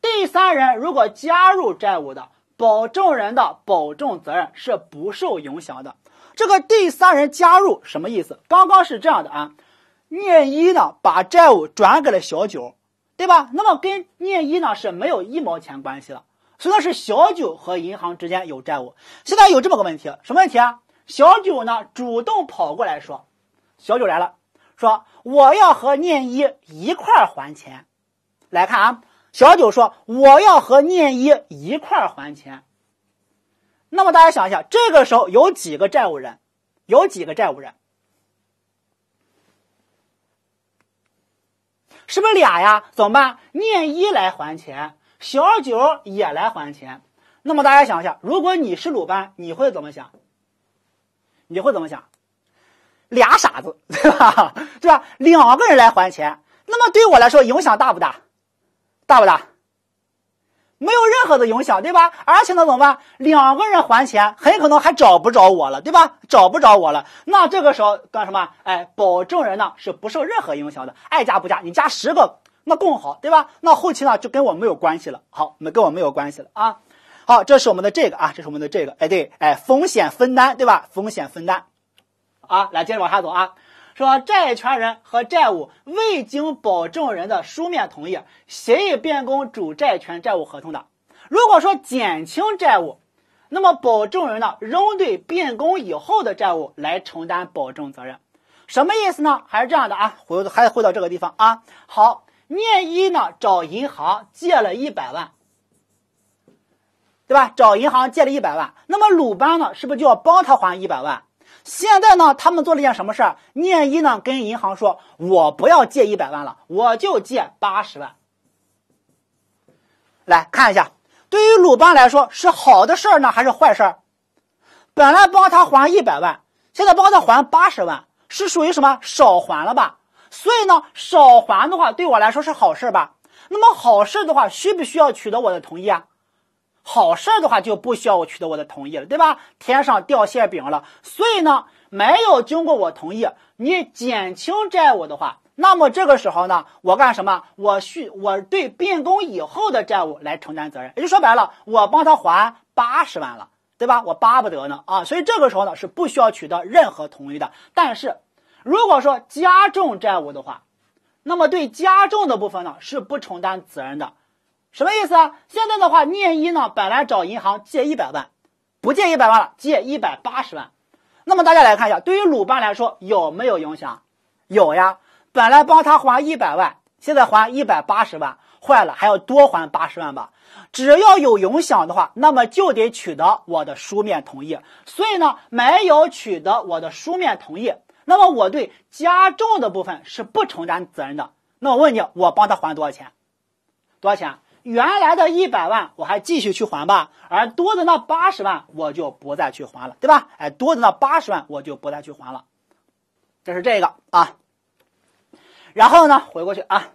第三人如果加入债务的保证人的保证责任是不受影响的。这个第三人加入什么意思？刚刚是这样的啊，聂一呢把债务转给了小九。对吧？那么跟念一呢是没有一毛钱关系了，所以呢是小九和银行之间有债务。现在有这么个问题，什么问题啊？小九呢主动跑过来说，小九来了，说我要和念一一块还钱。来看啊，小九说我要和念一一块还钱。那么大家想一下，这个时候有几个债务人？有几个债务人？是不是俩呀？怎么办？念一来还钱，小九也来还钱。那么大家想一下，如果你是鲁班，你会怎么想？你会怎么想？俩傻子，对吧？对吧？两个人来还钱，那么对我来说影响大不大？大不大？没有任何的影响，对吧？而且呢，怎么办？两个人还钱，很可能还找不着我了，对吧？找不着我了，那这个时候干什么？哎，保证人呢是不受任何影响的，爱加不加，你加十个那更好，对吧？那后期呢就跟我没有关系了，好，没跟我没有关系了啊。好，这是我们的这个啊，这是我们的这个，哎对，哎，风险分担，对吧？风险分担，啊，来接着往下走啊。说债权人和债务未经保证人的书面同意，协议变更主债权债务合同的，如果说减轻债务，那么保证人呢仍对变更以后的债务来承担保证责任，什么意思呢？还是这样的啊，回还回到这个地方啊。好，念一呢找银行借了一百万，对吧？找银行借了一百万，那么鲁班呢是不是就要帮他还一百万？现在呢，他们做了一件什么事儿？聂一呢跟银行说：“我不要借一百万了，我就借八十万。”来看一下，对于鲁班来说是好的事儿呢，还是坏事儿？本来帮他还一百万，现在帮他还八十万，是属于什么？少还了吧？所以呢，少还的话，对我来说是好事吧？那么好事的话，需不需要取得我的同意啊？好事的话就不需要我取得我的同意了，对吧？天上掉馅饼了，所以呢，没有经过我同意，你减轻债务的话，那么这个时候呢，我干什么？我需我对变更以后的债务来承担责任，也就说白了，我帮他还八十万了，对吧？我巴不得呢啊！所以这个时候呢是不需要取得任何同意的。但是，如果说加重债务的话，那么对加重的部分呢是不承担责任的。什么意思啊？现在的话，念一呢本来找银行借一百万，不借一百万了，借一百八十万。那么大家来看一下，对于鲁班来说有没有影响？有呀，本来帮他还一百万，现在还一百八十万，坏了，还要多还八十万吧？只要有影响的话，那么就得取得我的书面同意。所以呢，没有取得我的书面同意，那么我对加重的部分是不承担责任的。那我问你，我帮他还多少钱？多少钱？原来的一百万，我还继续去还吧，而多的那八十万，我就不再去还了，对吧？哎，多的那八十万，我就不再去还了，这是这个啊。然后呢，回过去啊。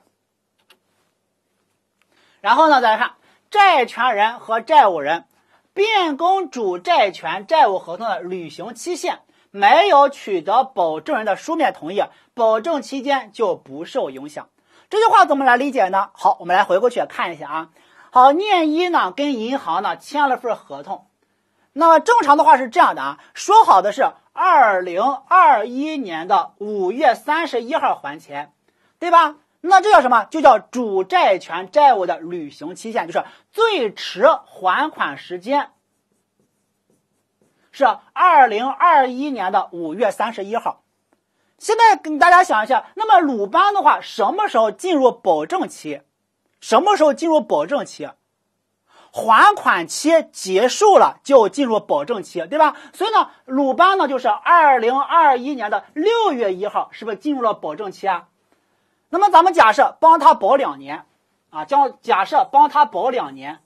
然后呢，再来看，债权人和债务人变更主债权债务合同的履行期限，没有取得保证人的书面同意，保证期间就不受影响。这句话怎么来理解呢？好，我们来回过去看一下啊。好，念一呢跟银行呢签了份合同，那么正常的话是这样的啊，说好的是二零二一年的五月三十一号还钱，对吧？那这叫什么？就叫主债权债务的履行期限，就是最迟还款时间是二零二一年的五月三十一号。现在跟大家想一下，那么鲁班的话，什么时候进入保证期？什么时候进入保证期？还款期结束了就进入保证期，对吧？所以呢，鲁班呢就是二零二一年的六月一号是不是进入了保证期啊？那么咱们假设帮他保两年啊，将假设帮他保两年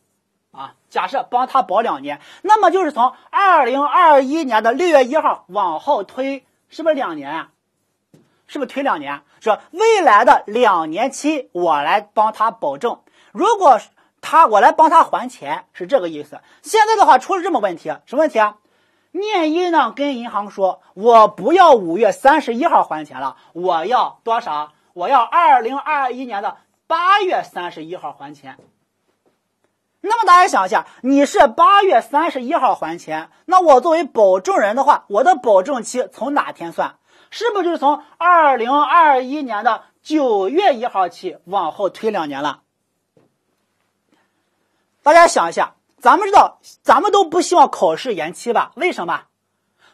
啊，假设帮他保两年，那么就是从二零二一年的六月一号往后推，是不是两年啊？是不是推两年？说未来的两年期，我来帮他保证，如果他我来帮他还钱，是这个意思。现在的话出了这么问题，什么问题啊？念一呢跟银行说，我不要五月三十一号还钱了，我要多少？我要二零二一年的八月三十一号还钱。那么大家想一下，你是八月三十一号还钱，那我作为保证人的话，我的保证期从哪天算？是不是就是从2021年的9月1号起往后推两年了？大家想一下，咱们知道，咱们都不希望考试延期吧？为什么？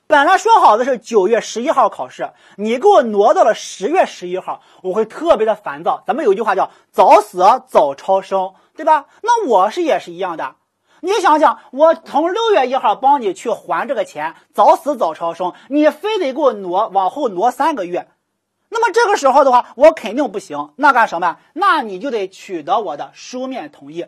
本来说好的是9月11号考试，你给我挪到了10月11号，我会特别的烦躁。咱们有一句话叫“早死早超生”，对吧？那我是也是一样的。你想想，我从六月一号帮你去还这个钱，早死早超生，你非得给我挪往后挪三个月，那么这个时候的话，我肯定不行。那干什么？那你就得取得我的书面同意。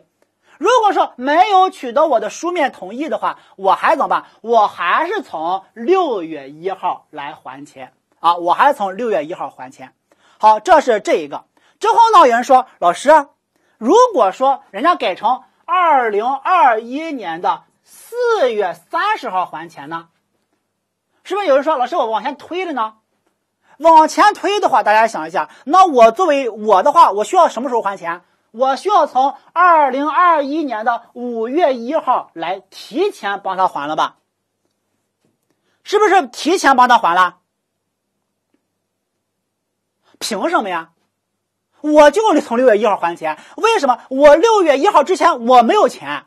如果说没有取得我的书面同意的话，我还怎么办？我还是从六月一号来还钱啊，我还是从六月一号还钱。好，这是这一个。之后呢，有人说老师，如果说人家改成。二零二一年的四月三十号还钱呢，是不是？有人说，老师，我往前推了呢。往前推的话，大家想一下，那我作为我的话，我需要什么时候还钱？我需要从二零二一年的五月一号来提前帮他还了吧？是不是提前帮他还了？凭什么呀？我就从六月一号还钱，为什么？我六月一号之前我没有钱，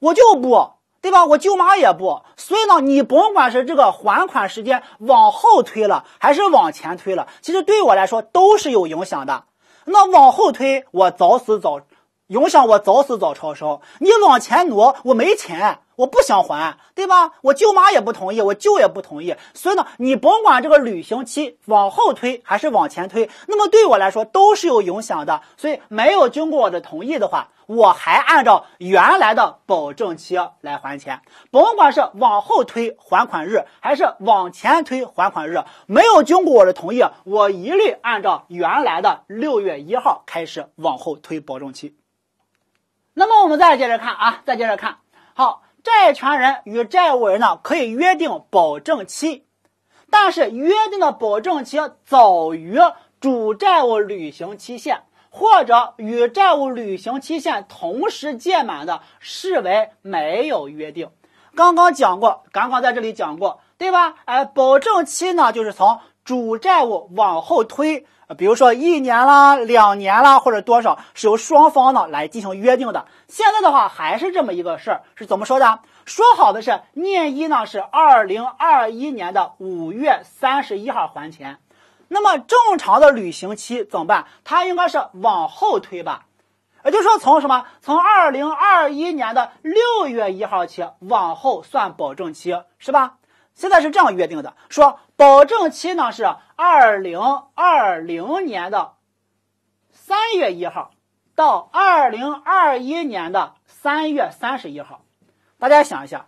我就不对吧？我舅妈也不，所以呢，你甭管是这个还款时间往后推了，还是往前推了，其实对我来说都是有影响的。那往后推，我早死早。影响我早死早超生，你往前挪，我没钱，我不想还，对吧？我舅妈也不同意，我舅也不同意，所以呢，你甭管这个履行期往后推还是往前推，那么对我来说都是有影响的。所以没有经过我的同意的话，我还按照原来的保证期来还钱，甭管是往后推还款日还是往前推还款日，没有经过我的同意，我一律按照原来的六月一号开始往后推保证期。那么我们再接着看啊，再接着看好，债权人与债务人呢可以约定保证期，但是约定的保证期早于主债务履行期限，或者与债务履行期限同时届满的，视为没有约定。刚刚讲过，刚刚在这里讲过，对吧？哎，保证期呢，就是从主债务往后推。啊，比如说一年啦、两年啦，或者多少是由双方呢来进行约定的。现在的话还是这么一个事儿，是怎么说的？说好的是念一呢是二零二一年的五月三十一号还钱，那么正常的履行期怎么办？它应该是往后推吧？也就是说从什么？从二零二一年的六月一号起往后算保证期是吧？现在是这样约定的，说。保证期呢是二零二零年的三月一号到二零二一年的三月三十一号，大家想一下，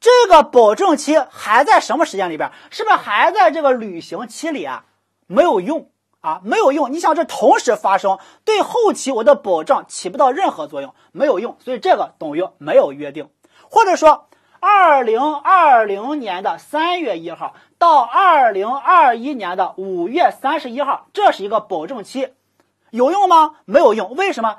这个保证期还在什么时间里边？是不是还在这个履行期里啊？没有用啊，没有用。你想这同时发生，对后期我的保障起不到任何作用，没有用。所以这个等于没有约定，或者说二零二零年的三月一号。到二零二一年的五月三十一号，这是一个保证期，有用吗？没有用。为什么？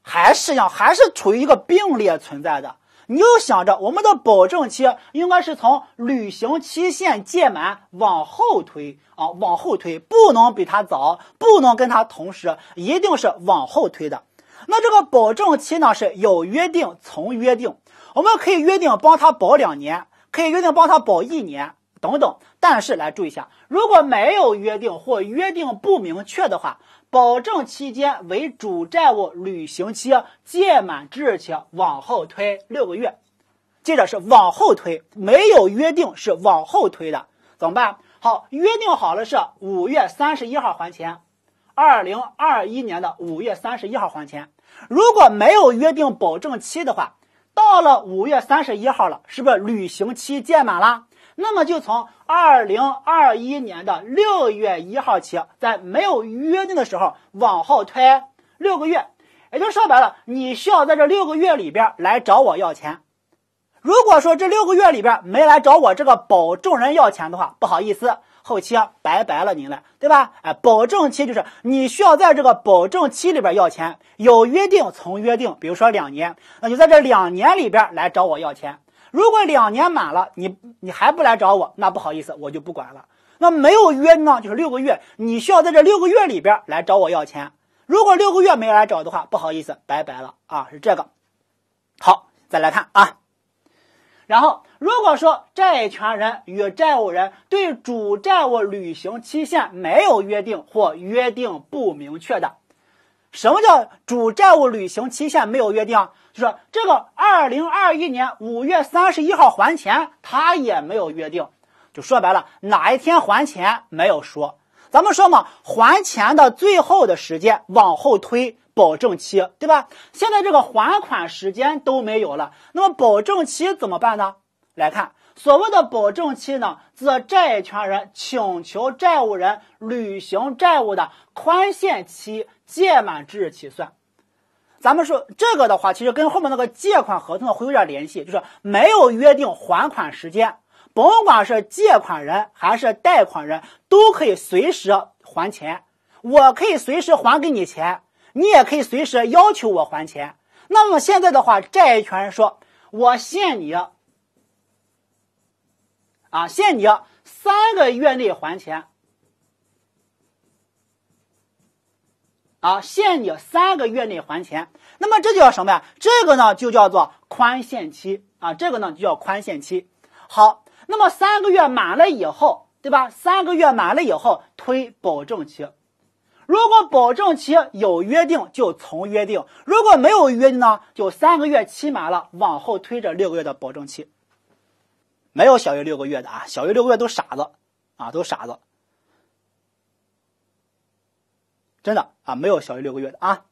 还是要还是处于一个并列存在的。你又想着，我们的保证期应该是从履行期限届满往后推啊，往后推，不能比它早，不能跟它同时，一定是往后推的。那这个保证期呢是有约定，从约定，我们可以约定帮他保两年，可以约定帮他保一年，等等。但是，来注意一下，如果没有约定或约定不明确的话，保证期间为主债务履行期届满之日起往后推六个月。接着是往后推，没有约定是往后推的，怎么办？好，约定好了是五月三十一号还钱，二零二一年的五月三十一号还钱。如果没有约定保证期的话，到了五月三十一号了，是不是履行期届满了？那么就从二零二一年的六月一号起，在没有约定的时候往后推六个月，也就说白了，你需要在这六个月里边来找我要钱。如果说这六个月里边没来找我这个保证人要钱的话，不好意思，后期拜拜了您了，对吧？哎，保证期就是你需要在这个保证期里边要钱，有约定从约定，比如说两年，那就在这两年里边来找我要钱。如果两年满了，你你还不来找我，那不好意思，我就不管了。那没有约呢，就是六个月，你需要在这六个月里边来找我要钱。如果六个月没来找的话，不好意思，拜拜了啊，是这个。好，再来看啊，然后如果说债权人与债务人对主债务履行期限没有约定或约定不明确的，什么叫主债务履行期限没有约定？说这个二零二一年五月三十一号还钱，他也没有约定，就说白了哪一天还钱没有说。咱们说嘛，还钱的最后的时间往后推保证期，对吧？现在这个还款时间都没有了，那么保证期怎么办呢？来看所谓的保证期呢，则债权人请求债务人履行债务的宽限期届满之日起算。咱们说这个的话，其实跟后面那个借款合同呢会有点联系，就是没有约定还款时间，甭管是借款人还是贷款人，都可以随时还钱。我可以随时还给你钱，你也可以随时要求我还钱。那么现在的话，债权人说我限你啊，限你三个月内还钱。啊，限你三个月内还钱，那么这叫什么呀？这个呢就叫做宽限期啊，这个呢就叫宽限期。好，那么三个月满了以后，对吧？三个月满了以后推保证期，如果保证期有约定就从约定，如果没有约定呢，就三个月期满了往后推着六个月的保证期。没有小于六个月的啊，小于六个月都傻子啊，都傻子。真的啊，没有小于六个月的啊。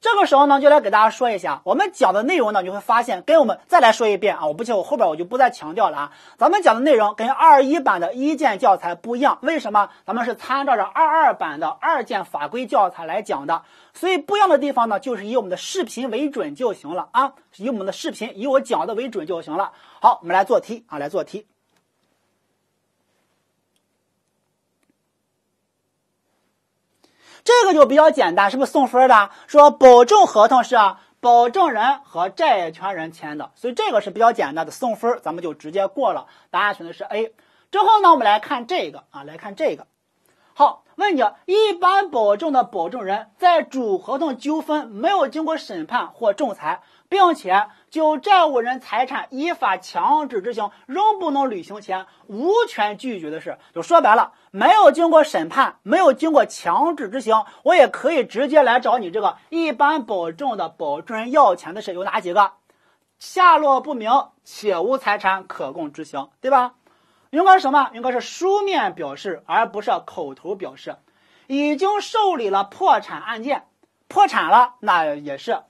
这个时候呢，就来给大家说一下，我们讲的内容呢，你会发现跟我们再来说一遍啊，我不行，我后边我就不再强调了啊。咱们讲的内容跟二一版的一建教材不一样，为什么？咱们是参照着二二版的二建法规教材来讲的，所以不一样的地方呢，就是以我们的视频为准就行了啊，以我们的视频，以我讲的为准就行了。好，我们来做题啊，来做题。这个就比较简单，是不是送分的？说保证合同是保证人和债权人签的，所以这个是比较简单的送分，咱们就直接过了。答案选的是 A。之后呢，我们来看这个啊，来看这个。好，问你，一般保证的保证人在主合同纠纷没有经过审判或仲裁，并且就债务人财产依法强制执行仍不能履行前，无权拒绝的是，就说白了。没有经过审判，没有经过强制执行，我也可以直接来找你这个一般保证的保证人要钱的事有哪几个？下落不明且无财产可供执行，对吧？应该是什么？应该是书面表示，而不是口头表示。已经受理了破产案件，破产了那也是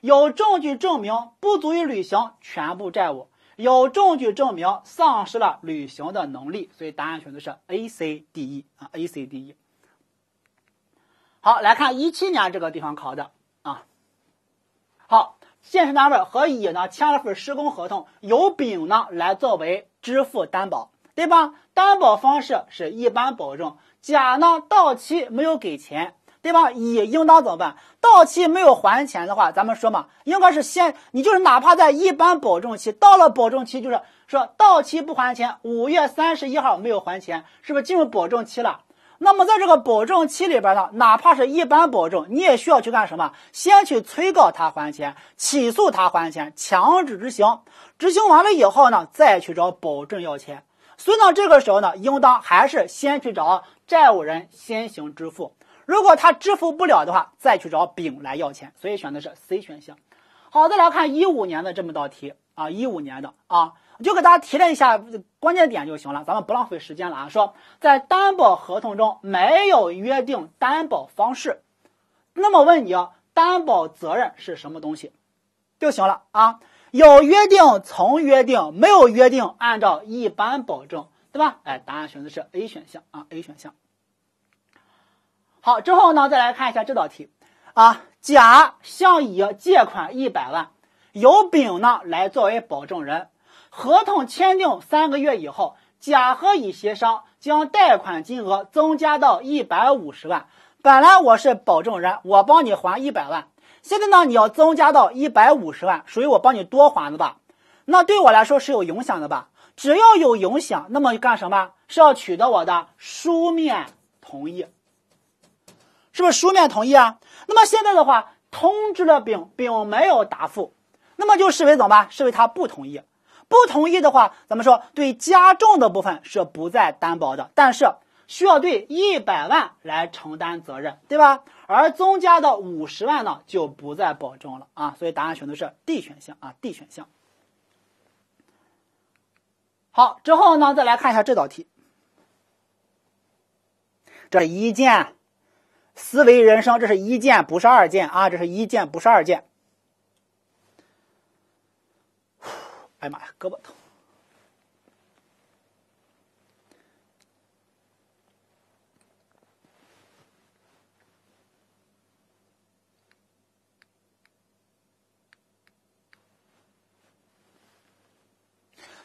有证据证明不足以履行全部债务。有证据证明丧失了履行的能力，所以答案选的是 A、C、D、E 啊，A、C、D、E。好，来看一七年这个地方考的啊。好，建设单位和乙呢签了份施工合同，由丙呢来作为支付担保，对吧？担保方式是一般保证。甲呢到期没有给钱。对吧？乙应当怎么办？到期没有还钱的话，咱们说嘛，应该是先你就是哪怕在一般保证期到了，保证期就是说到期不还钱，五月三十一号没有还钱，是不是进入保证期了？那么在这个保证期里边呢，哪怕是一般保证，你也需要去干什么？先去催告他还钱，起诉他还钱，强制执行，执行完了以后呢，再去找保证要钱。所以呢，这个时候呢，应当还是先去找债务人先行支付。如果他支付不了的话，再去找丙来要钱，所以选的是 C 选项。好，再来看一五年的这么道题啊，一五年的啊，就给大家提炼一下关键点就行了，咱们不浪费时间了啊。说在担保合同中没有约定担保方式，那么问你啊，担保责任是什么东西就行了啊？有约定从约定，没有约定按照一般保证，对吧？哎，答案选的是 A 选项啊，A 选项。好，之后呢，再来看一下这道题，啊，甲向乙借款一百万，由丙呢来作为保证人。合同签订三个月以后，甲和乙协商将贷款金额增加到一百五十万。本来我是保证人，我帮你还一百万，现在呢你要增加到一百五十万，属于我帮你多还的吧？那对我来说是有影响的吧？只要有影响，那么干什么？是要取得我的书面同意。是不是书面同意啊？那么现在的话，通知了丙，丙没有答复，那么就视为怎么办？视为他不同意。不同意的话，咱们说对加重的部分是不再担保的，但是需要对一百万来承担责任，对吧？而增加的五十万呢，就不再保证了啊。所以答案选的是 D 选项啊，D 选项。好，之后呢，再来看一下这道题，这一件。思维人生，这是一件，不是二件啊！这是一件，不是二件。哎呀妈呀，胳膊疼！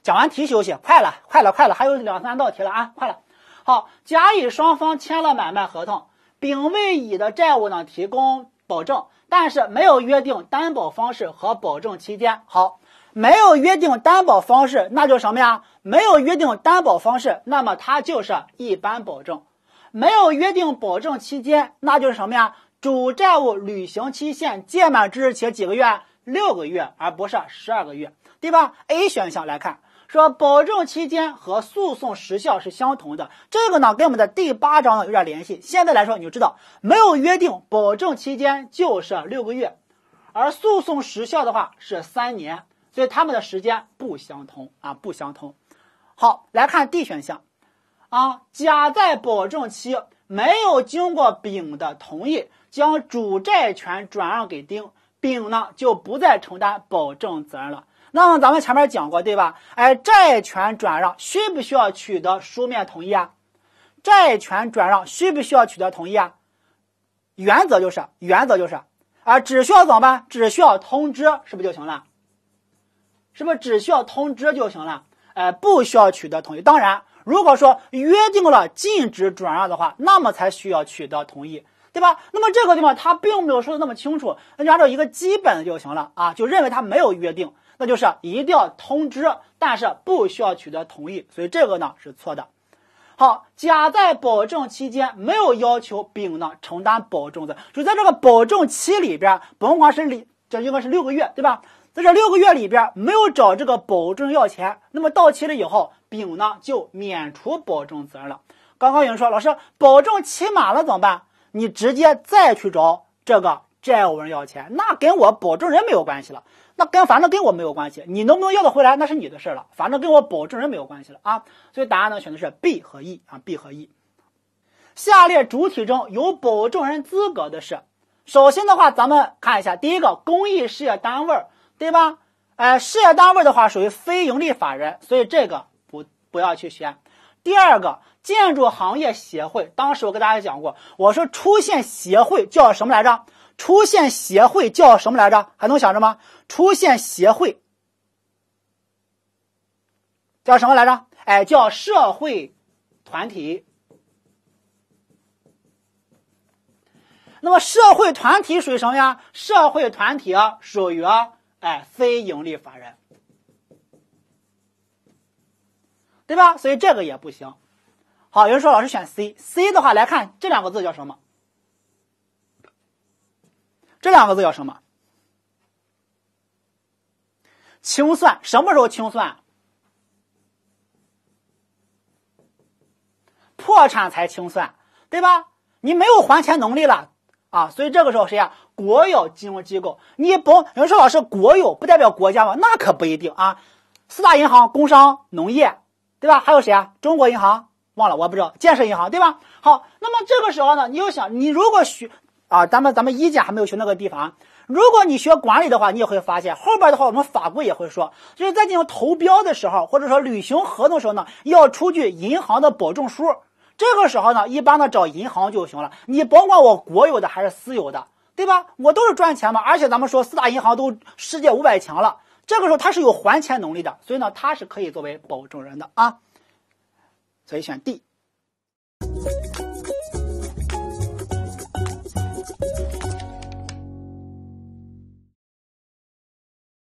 讲完题休息，快了，快了，快了，还有两三道题了啊！快了。好，甲乙双方签了买卖合同。丙为乙的债务呢提供保证，但是没有约定担保方式和保证期间。好，没有约定担保方式，那就什么呀？没有约定担保方式，那么它就是一般保证。没有约定保证期间，那就是什么呀？主债务履行期限届满之日起几个月？六个月，而不是十二个月，对吧？A 选项来看。说保证期间和诉讼时效是相同的，这个呢跟我们的第八章呢有点联系。现在来说，你就知道没有约定，保证期间就是六个月，而诉讼时效的话是三年，所以他们的时间不相同啊，不相同。好，来看 D 选项，啊，甲在保证期没有经过丙的同意，将主债权转让给丁，丙呢就不再承担保证责任了。那么咱们前面讲过，对吧？哎，债权转让需不需要取得书面同意啊？债权转让需不需要取得同意啊？原则就是，原则就是，啊，只需要怎么办？只需要通知，是不是就行了？是不是只需要通知就行了？哎，不需要取得同意。当然，如果说约定了禁止转让的话，那么才需要取得同意，对吧？那么这个地方他并没有说的那么清楚，那就按照一个基本的就行了啊，就认为他没有约定。那就是一定要通知，但是不需要取得同意，所以这个呢是错的。好，甲在保证期间没有要求丙呢承担保证的，就在这个保证期里边，甭管是里，这应该是六个月，对吧？在这六个月里边没有找这个保证要钱，那么到期了以后，丙呢就免除保证责任了。刚刚有人说，老师，保证期满了怎么办？你直接再去找这个债务人要钱，那跟我保证人没有关系了。那跟反正跟我没有关系，你能不能要得回来那是你的事了，反正跟我保证人没有关系了啊。所以答案呢选的是 B 和 E 啊，B 和 E。下列主体中有保证人资格的是，首先的话咱们看一下，第一个公益事业单位，对吧？哎，事业单位的话属于非盈利法人，所以这个不不要去选。第二个建筑行业协会，当时我给大家讲过，我说出现协会叫什么来着？出现协会叫什么来着？还能想着吗？出现协会叫什么来着？哎，叫社会团体。那么，社会团体属于什么呀？社会团体属于哎，非盈利法人，对吧？所以这个也不行。好，有人说老师选 C，C 的话来看这两个字叫什么？这两个字叫什么？清算什么时候清算？破产才清算，对吧？你没有还钱能力了啊，所以这个时候谁呀？国有金融机构，你不有人说老师国有不代表国家吗？那可不一定啊。四大银行，工商、农业，对吧？还有谁啊？中国银行忘了，我不知道，建设银行对吧？好，那么这个时候呢，你又想，你如果学。啊，咱们咱们一建还没有学那个地方。如果你学管理的话，你也会发现后边的话，我们法规也会说，就是在进行投标的时候，或者说履行合同时候呢，要出具银行的保证书。这个时候呢，一般呢找银行就行了。你甭管我国有的还是私有的，对吧？我都是赚钱嘛。而且咱们说四大银行都世界五百强了，这个时候它是有还钱能力的，所以呢，它是可以作为保证人的啊。所以选 D。